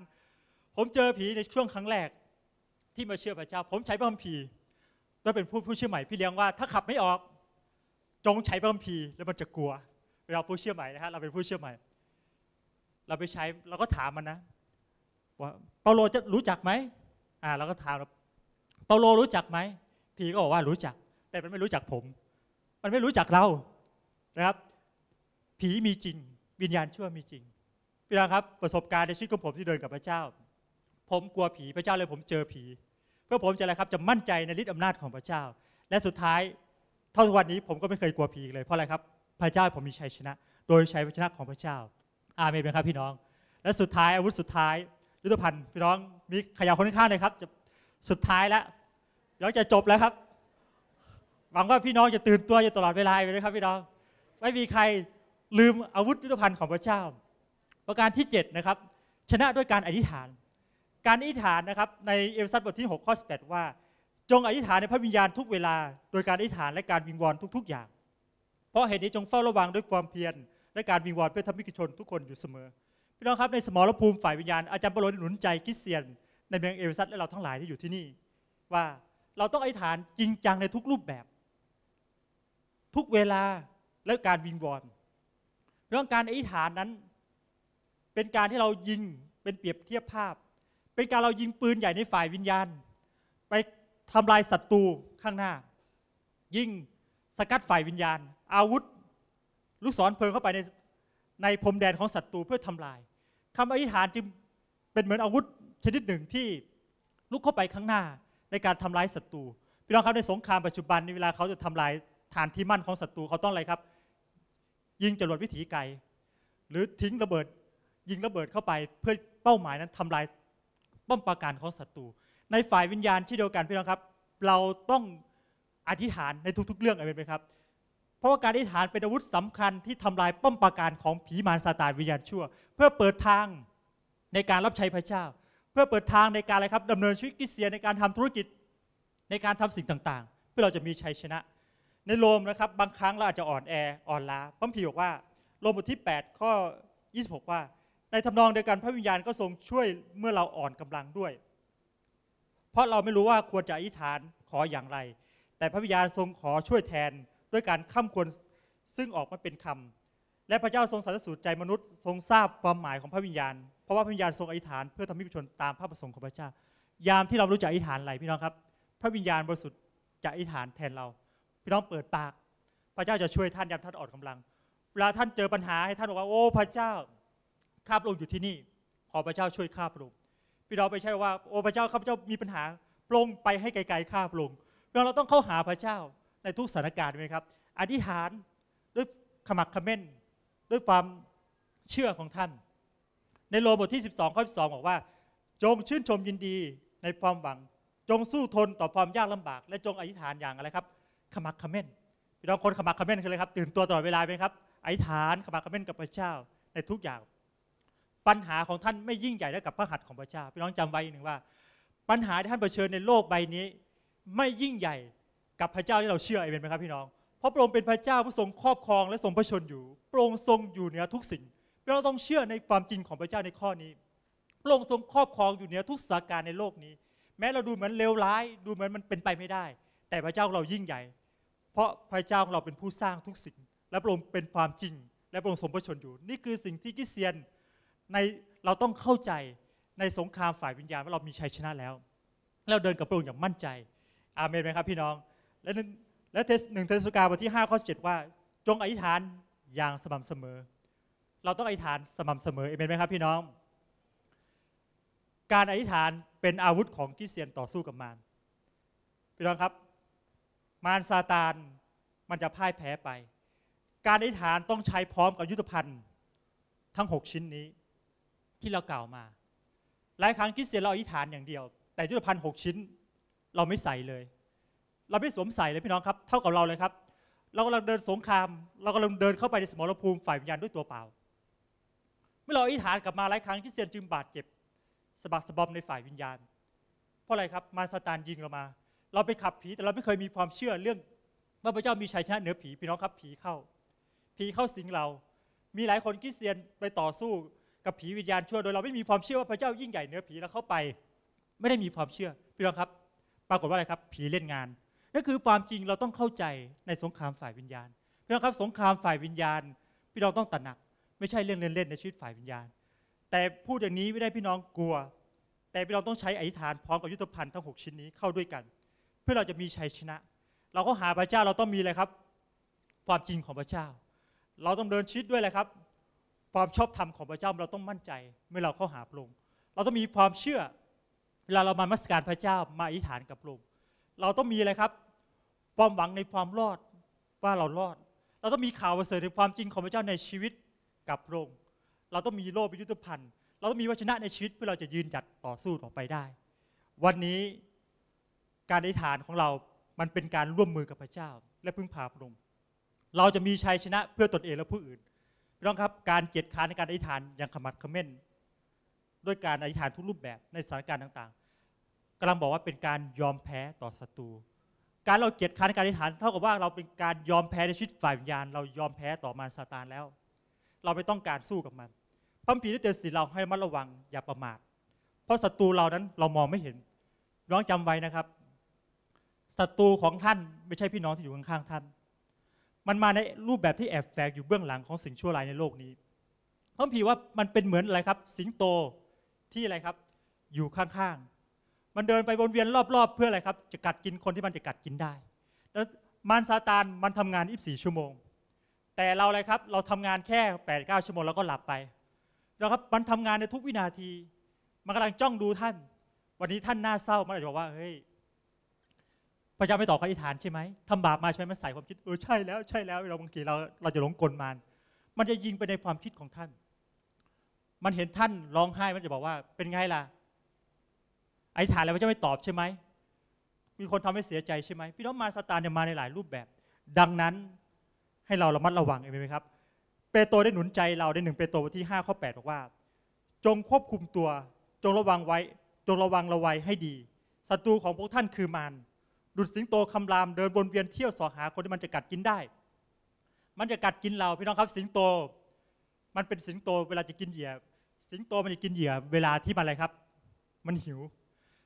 ผมเจอผีในช่วงครั้งแรกที่มาเชื่อพระเจ้า ผมใช้พระคัมภีร์ด้วยเป็นผู้ผู้เชื่อใหม่พี่เลี้ยงว่าถ้าขับไม่ออกจงใช้พระคัมภีร์แล้วมันจะกลัวเราผู้เชื่อใหม่นะครับเราเป็นผู้เชื่อใหม่เราไปใช้เราก็ถามมันนะว่าเปาโลจะรู้จักไหมอ่าเราก็ถามเปาโลรู้จักไหมพีก็บอกว่ารู้จัก แต่มันไม่รู้จักผม มันไม่รู้จักเรานะครับ ผีมีจริง วิญญาณชั่วมีจริงพี่น้องครับ ประสบการณ์ในชีวิตของผมที่เดินกับพระเจ้า ผมกลัวผีพระเจ้าเลย ผมเจอผีเพื่อผมจะอะไรครับ จะมั่นใจในฤทธิ์อำนาจของพระเจ้า และสุดท้ายเท่าวันนี้ ผมก็ไม่เคยกลัวผีเลยเพราะอะไรครับ พระเจ้าผมมีชัยชนะ โดยใชระชนะของพระเจ้าอาเมนไหมครับพี่น้องและสุดท้ายอาวุธสุดท้ายยุทธภัณฑ์พี่น้องมีขยัคนข้างเลยครับจะสุดท้ายแล้วเราจะจบแล้วครับ หวังว่าพี่น้องจะตื่นตัวอยู่ตลอดเวลาไปเลยครับพี่น้องไม่มีใครลืมอาวุธยุทธภัณฑ์ของพระเจ้า ประการที่7นะครับชนะด้วยการอธิษฐาน การอธิษฐานนะครับในเอเฟซัสบทที่6ข้อป8ว่า จงอธิษฐานในพระวิญญาณทุกเวลา โดยการอธิษฐานและการวิงวอนทุก ๆอย่าง เพราะเหตุนี้จงเฝ้าระวังด้วยความเพียรและการวิงวอนเพื่อทำมิจฉชน ทุกคนอยู่เสมอ พี่น้องครับ ในสมรภูมิฝ่ายวิญญาณอาจารย์ประโลนหนุนใจคริสเตียน ในเมืองเอเวซัสและเราทั้งหลายที่อยู่ที่นี่ ว่าเราต้องอธิษฐานจริงจังในทุกรูปแบบ ทุกเวลาและการวิงวอนเรื่องการอธิษฐานนั้น เป็นการที่เรายิงเป็นเปรียบเทียบภาพ เป็นการเรายิงปืนใหญ่ในฝ่ายวิญญาณ ไปทำลายศัตรูข้างหน้า ยิงสกัดฝ่ายวิญญาณ อาวุธลูกศรเพลิงเข้าไปในในพรมแดนของศัตรูเพื่อทำลาย คำอธิษฐานจึงเป็นเหมือนอาวุธชนิดหนึ่งที่ลุกเข้าไปข้างหน้าในการทำลายศัตรูพี่น้องครับในสงครามปัจจุบันในเวลาเขาจะทำลายฐานที่มั่นของศัตรูเขาต้องอะไรครับ ยิงจรวดวิถีไกลหรือทิ้งระเบิดยิงระเบิดเข้าไป เพื่อเป้าหมายนั้นทำลายป้อมปราการของศัตรูในฝ่ายวิญญาณที่เดียวกันพี่น้องครับ เราต้องอธิษฐานในทุก ๆ เรื่องอะไรไหมครับเพราะว่าการอธิษฐานเป็นอาวุธสำคัญที่ทำลายป้อมปราการของผีมารซาตานวิญญาณชั่ว เพื่อเปิดทางในการรับใช้พระเจ้า เพื่อเปิดทางในการอะไรครับดำเนินชีวิตกิเสียในการทำธุรกิจในการทำสิ่งต่างๆ เพื่อเราจะมีชัยชนะ ในโรมนะครับบางครั้งเราอาจจะอ่อนแออ่อนล้าพระพีบอกว่าโรมบทที่8ข้อ26 ว่า ในทำนองเดียวกันพระวิญญาณก็ทรงช่วยเมื่อเราอ่อนกำลังด้วย เพราะเราไม่รู้ว่าควรจะอธิษฐานขออย่างไร แต่พระวิญญาณทรงขอช่วยแทนด้วยการข้ามควรซึ่งออกมาเป็นคำและพระเจ้าทรงสรรเสริญใจมนุษย์ทรงทราบความหมายของพระวิญญาณเพราะว่าพระวิญญาณทรงอธิษฐานเพื่อทำให้ประชนตามพระประสงค์ของพระเจ้ายามที่เรารู้จักอธิษฐานอะไรพี่น้องครับพระวิญญาณบริสุทธิ์จะอธิษฐานแทนเราพี่น้องเปิดปาก พระเจ้าจะช่วยท่านยามท่านอ่อนกำลังเวลาท่านเจอปัญหาให้ท่านบอกว่าโอ้พระเจ้า ข้าพระองค์อยู่ที่นี่ ขอพระเจ้าช่วยข้าพระองค์พี่น้องไม่ใช่ว่า โอ้พระเจ้าข้าพเจ้ามีปัญหาปลงไปให้ไกลๆข้าพระองค์้องเราต้องเข้าหาพระเจ้าในทุกสถานการณ์ไหมครับ อธิษฐานด้วยขมักขม้น ด้วยความเชื่อของท่าน ในโลบทที่ 12ข้อ12บอกว่า จงชื่นชมยินดีในความหวัง จงสู้ทนต่อความยากลำบาก และจงอธิษฐานอย่างอะไรครับ ขมักขม้นพี่น้องคนขมักขม้นคืออะไรครับ ตื่นตัวตลอดเวลาไหมครับ อธิษฐานขมักขม้นกับพระเจ้าในทุกอย่าง ปัญหาของท่านไม่ยิ่งใหญ่เท่ากับพระหัตถ์ของพระเจ้าพี่น้องจำไว้หนึ่งว่า ปัญหาที่ท่านเผชิญในโลกใบนี้ไม่ยิ่งใหญ่กับพระเจ้าที่เราเชื่อเอเมนไหมครับพี่น้อง เพราะพระองค์เป็นพระเจ้าผู้ทรงครอบครองและทรงพระชนอยู่พระองค์ทรงอยู่เหนือทุกสิ่งเราต้องเชื่อในความจริงของพระเจ้าในข้อนี้พระองค์ทรงครอบครองอยู่เหนือทุกสถานการณ์ในโลกนี้ แม้เราดูเหมือนเลวร้ายดูเหมือนมันเป็นไปไม่ได้ แต่พระเจ้าเรายิ่งใหญ่ เพราะพระเจ้าของเราเป็นผู้สร้างทุกสิ่งและพระองค์เป็นความจริงและพระองค์ทรงพระชนอยู่ นี่คือสิ่งที่กิเซียนในเราต้องเข้าใจในสงครามฝ่ายวิญญาณว่าเรามีชัยชนะแล้ว เราเดินกับพระองค์อย่างมั่นใจ อาเมนไหมครับพี่น้องและและหนึ่งเทสุกาบทที่5ข้อ7ิว่า จงอธิษฐานอย่างสม่ำเสมอ เราต้องอธิษฐานสม่ำเสมอเอเมนไหมครับพี่น้อง การอธิษฐานเป็นอาวุธของคริสเตียนต่อสู้กับมารพี่น้องครับ มารซาตานมันจะพ่ายแพ้ไป การอธิษฐานต้องใช้พร้อมกับยุทธภัณฑ์ทั้ง 6 ชิ้นนี้ที่เรากล่าวมา หลายครั้งคริสเตียนเราอธิษฐานอย่างเดียว แต่ยุทธภัณฑ์6ชิ้นเราไม่ใส่เลยเราไม่สวมใส่เลยพี่น้องครับเท่ากับเราเลยครับ เรากำลังเดินสงคราม เรากำลังเดินเข้าไปในสมรภูมิฝ่ายวิญญาณด้วยตัวเปล่า เมื่อเราอธิษฐานกลับมาหลายครั้งที่เซียนจึงบาดเจ็บสะบักสะบอมในฝ่ายวิญญาณ เพราะอะไรครับมาสตานยิงเรามา เราไปขับผีแต่เราไม่เคยมีความเชื่อเรื่องว่าพระเจ้ามีชัยชนะเหนือผีพี่น้องครับ ผีเข้า ผีเข้าสิงเรา มีหลายคนคริสเตียนไปต่อสู้กับผีวิญญาณชั่วโดยเราไม่มีความเชื่อว่าพระเจ้ายิ่งใหญ่เหนือผีแล้วเข้าไป ไม่ได้มีความเชื่อพี่น้องครับ ปรากฏว่าอะไรครับ ผีเล่นงาน็คือความจริงเราต้องเข้าใจในสงครามฝ่ายวิญญาณพี่น้องครับ สงครามฝ่ายวิญญาณ พี่น้องต้องตระหนัก ไม่ใช่เรื่องเล่นๆ ในชีวิตฝ่ายวิญญาณ แต่พูดอย่างนี้ไม่ได้พี่น้องกลัว แต่พี่น้องต้องใช้อธิษฐานพร้อมกับยุทธภัณฑ์ทั้ง6ชิ้นนี้เข้าด้วยกัน เพื่อเราจะมีชัยชนะ เราก็หาพระเจ้าเราต้องมีอะไรครับ ความจริงของพระเจ้า เราต้องเดินชีวิตด้วยอะไรครับความชอบธรรมของพระเจ้าเราต้องมั่นใจเมื่อเราเข้าหาพระองค์เราต้องมีความเชื่อเวลาเรามามัสการพระเจ้ามาอธิษฐานกับพระองค์เราต้องมีอะไรครับความหวังในความรอดว่าเรารอด เราต้องมีข่าวประเสริฐในความจริงของพระเจ้าในชีวิตกับพระองค์เราต้องมีโล่เป็นยุทธภัณฑ์ เราต้องมีวัชนะในชีวิตเพื่อเราจะยืนหยัดต่อสู้ต่อไปได้ วันนี้การอธิษฐานของเรามันเป็นการร่วมมือกับพระเจ้าและพึ่งพาพระองค์เราจะมีชัยชนะเพื่อตนเองและผู้อื่นพี่น้องครับการเกียรติค้านในการอธิษฐานอย่างขมัดขม้นด้วยการอธิษฐานทุกรูปแบบในสถานการณ์ต่าง ๆกำลังบอกว่าเป็นการยอมแพ้ต่อศัตรูการเราเกียรติค้านการอธิษฐานเท่ากับว่าเราเป็นการยอมแพ้ในชีวิตฝ่ายวิญญาณเรายอมแพ้ต่อมารซาตานแล้ว เราไม่ต้องการสู้กับมันพระผีได้เตือนสติเราให้มัดระวังอย่าประมาทเพราะศัตรูเรานั้นเรามองไม่เห็นน้องจำไว้นะครับศัตรูของท่านไม่ใช่พี่น้องที่อยู่ข้างๆท่านมันมาในรูปแบบที่แอบแฝงอยู่เบื้องหลังของสิ่งชั่วร้ายในโลกนี้พระผีว่ามันเป็นเหมือนอะไรครับ สิงโตที่อะไรครับอยู่ข้างๆมันเดินไปวนเวียนรอบๆ เพื่ออะไรครับ จะกัดกินคนที่มันจะกัดกินได้แล้วมารซาตานมันทำงาน 24 ชั่วโมง แต่เราอะไรครับ เราทำงานแค่ 8 9 ชั่วโมง แล้วก็หลับไป แล้วครับมันทำงานในทุกวินาที มันกำลังจ้องดูท่าน วันนี้ท่านน่าเศร้า มันอาจจะบอกว่า เฮ้ยพระเจ้าไม่ตอบคำอธิษฐานใช่ไหมทำบาปมาใช่ไหมมันใส่ความคิด เออ ใช่ แล้ว ใช่แล้วเราบางทีเราเราจะหลงกลมานมันจะยิงไปในความคิดของท่าน มันเห็นท่านร้องไห้มันจะบอกว่า เป็นไงล่ะอธิษฐานแล้วพระเจ้าไม่ตอบใช่ไหมมีคนทำให้เสียใจใช่ไหม พี่น้องมาซาตานเนี่ยมาในหลายรูปแบบ ดังนั้นให้เราระมัดระวังเองไหมครับ เปโตรได้หนุนใจเราในหนึ่งเปโตรบทที่5ข้อ8บอกว่า จงควบคุมตัว จงระวังไว้ จงระวังระวัยให้ดี ศัตรูของพวกท่านคือมารดุดสิงโตคำราม เดินวนเวียนเที่ยวสอหาคนที่มันจะกัดกินได้ มันจะกัดกินเราพี่น้องครับ สิงโต มันเป็นสิงโตเวลาจะกินเหยื่อ สิงโตมันจะกินเหยื่อเวลาที่มันอะไรครับ มันหิว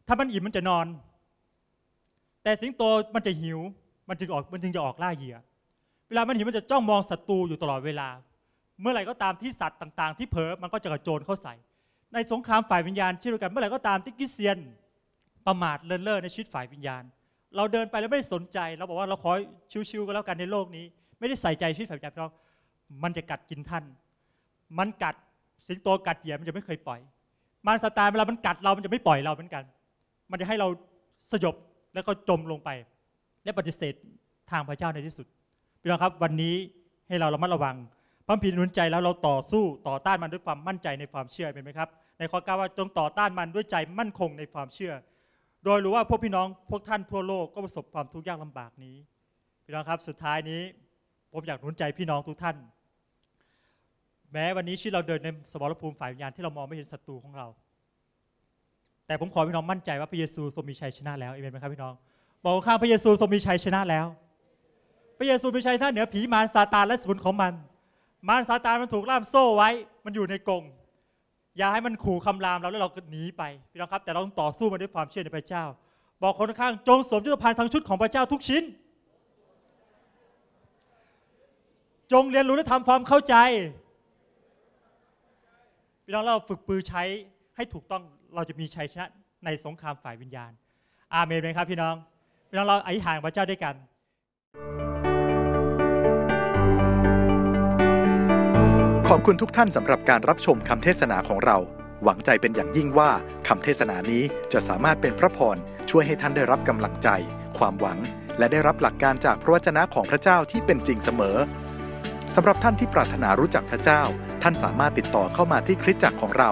ถ้ามันอิ่มมันจะนอน แต่สิงโตมันจะหิว มันจึงออก มันจึงจะออกล่าเหยื่อ เวลามันหิวมันจะจ้องมองศัตรูอยู่ตลอดเวลา เมื่อไหร่ก็ตามที่สัตว์ต่างๆที่เผลอมันก็จะกระโจนเข้าใส่ ในสงครามฝ่ายวิญญาณเช่นเดียวกันเมื่อไหร่ก็ตามที่กิเซียนประมาทเลินเล่อในชีวิตฝ่ายวิญญาณ เราเดินไปแล้วไม่ได้สนใจเราบอกว่าเราขอชิวๆกันแล้วกันในโลกนี้ ไม่ได้ใส่ใจชีวิตฝ่ายวิญญาณเรามันจะกัดกินท่าน มันกัดสิงโตกัดเหยื่อมันจะไม่เคยปล่อยมารสตาร์เวลามันกัดเรา มันจะไม่ปล่อยเราเหมือนกันมันจะให้เราสยบ แล้วก็จมลงไป และปฏิเสธทางพระเจ้าในที่สุดพี่น้องครับวันนี้ให้เราระมัดระวังพระผีนุนใจแล้วเราต่อสู้ต่อต้านมันด้วยความมั่นใจในความเชื่อเป็นไหมครับ ในข้อกล่วว่าจงต่อต้านมันด้วยใจมั่นคงในความเชื่อ โดยรู้ว่าพวกพี่น้องพวกท่านทั่วโลกก็ประสบความทุกข์ยากลำบากนี้พี่น้องครับสุดท้ายนี้ผมอยากหนุนใจพี่น้องทุกท่าน แม้วันนี้ชีวิตเราเดินในสมรภูมิฝ่ายวิญญาณที่เรามองไม่เห็นศัตรูของเราแต่ผมขอพี่น้องมั่นใจว่าพระเยซูทรงมีชัยชนะแล้วเอเมนไหมครับพี่น้องบอกข้างพระเยซูทรงมีชัย ชนะแล้ว พระเยซูมีชัยชนะเหนือผี มารซาตานและสมุน ของมัน มารซาตานมันถูกล่ามโซ่ไว้ มันอยู่ในกรงอย่าให้มันขู่คำรามเราแล้วเราก็หนีไปพี่น้องครับ แต่เราต้องต่อสู้มันด้วยความเชื่อในพระเจ้า บอกคนข้าง จงสวมยุทธภัณฑ์ทั้งชุดของพระเจ้าทุกชิ้น จงเรียนรู้และทำความเข้าใจพี่น้องเราฝึกปือใช้ให้ถูกต้องเราจะมีชัยชนะในสงครามฝ่ายวิญญาณ อาเมนไหมครับ พี่น้องพี่น้องเราอธิษฐานพระเจ้าด้วยกัน ขอบคุณทุกท่านสำหรับการรับชมคำเทศนาของเรา หวังใจเป็นอย่างยิ่งว่าคำเทศนานี้จะสามารถเป็นพระพร ช่วยให้ท่านได้รับกำลังใจ ความหวัง และได้รับหลักการจากพระวจนะของพระเจ้าที่เป็นจริงเสมอสำหรับท่านที่ปรารถนารู้จักพระเจ้า ท่านสามารถติดต่อเข้ามาที่คริสตจักรของเรา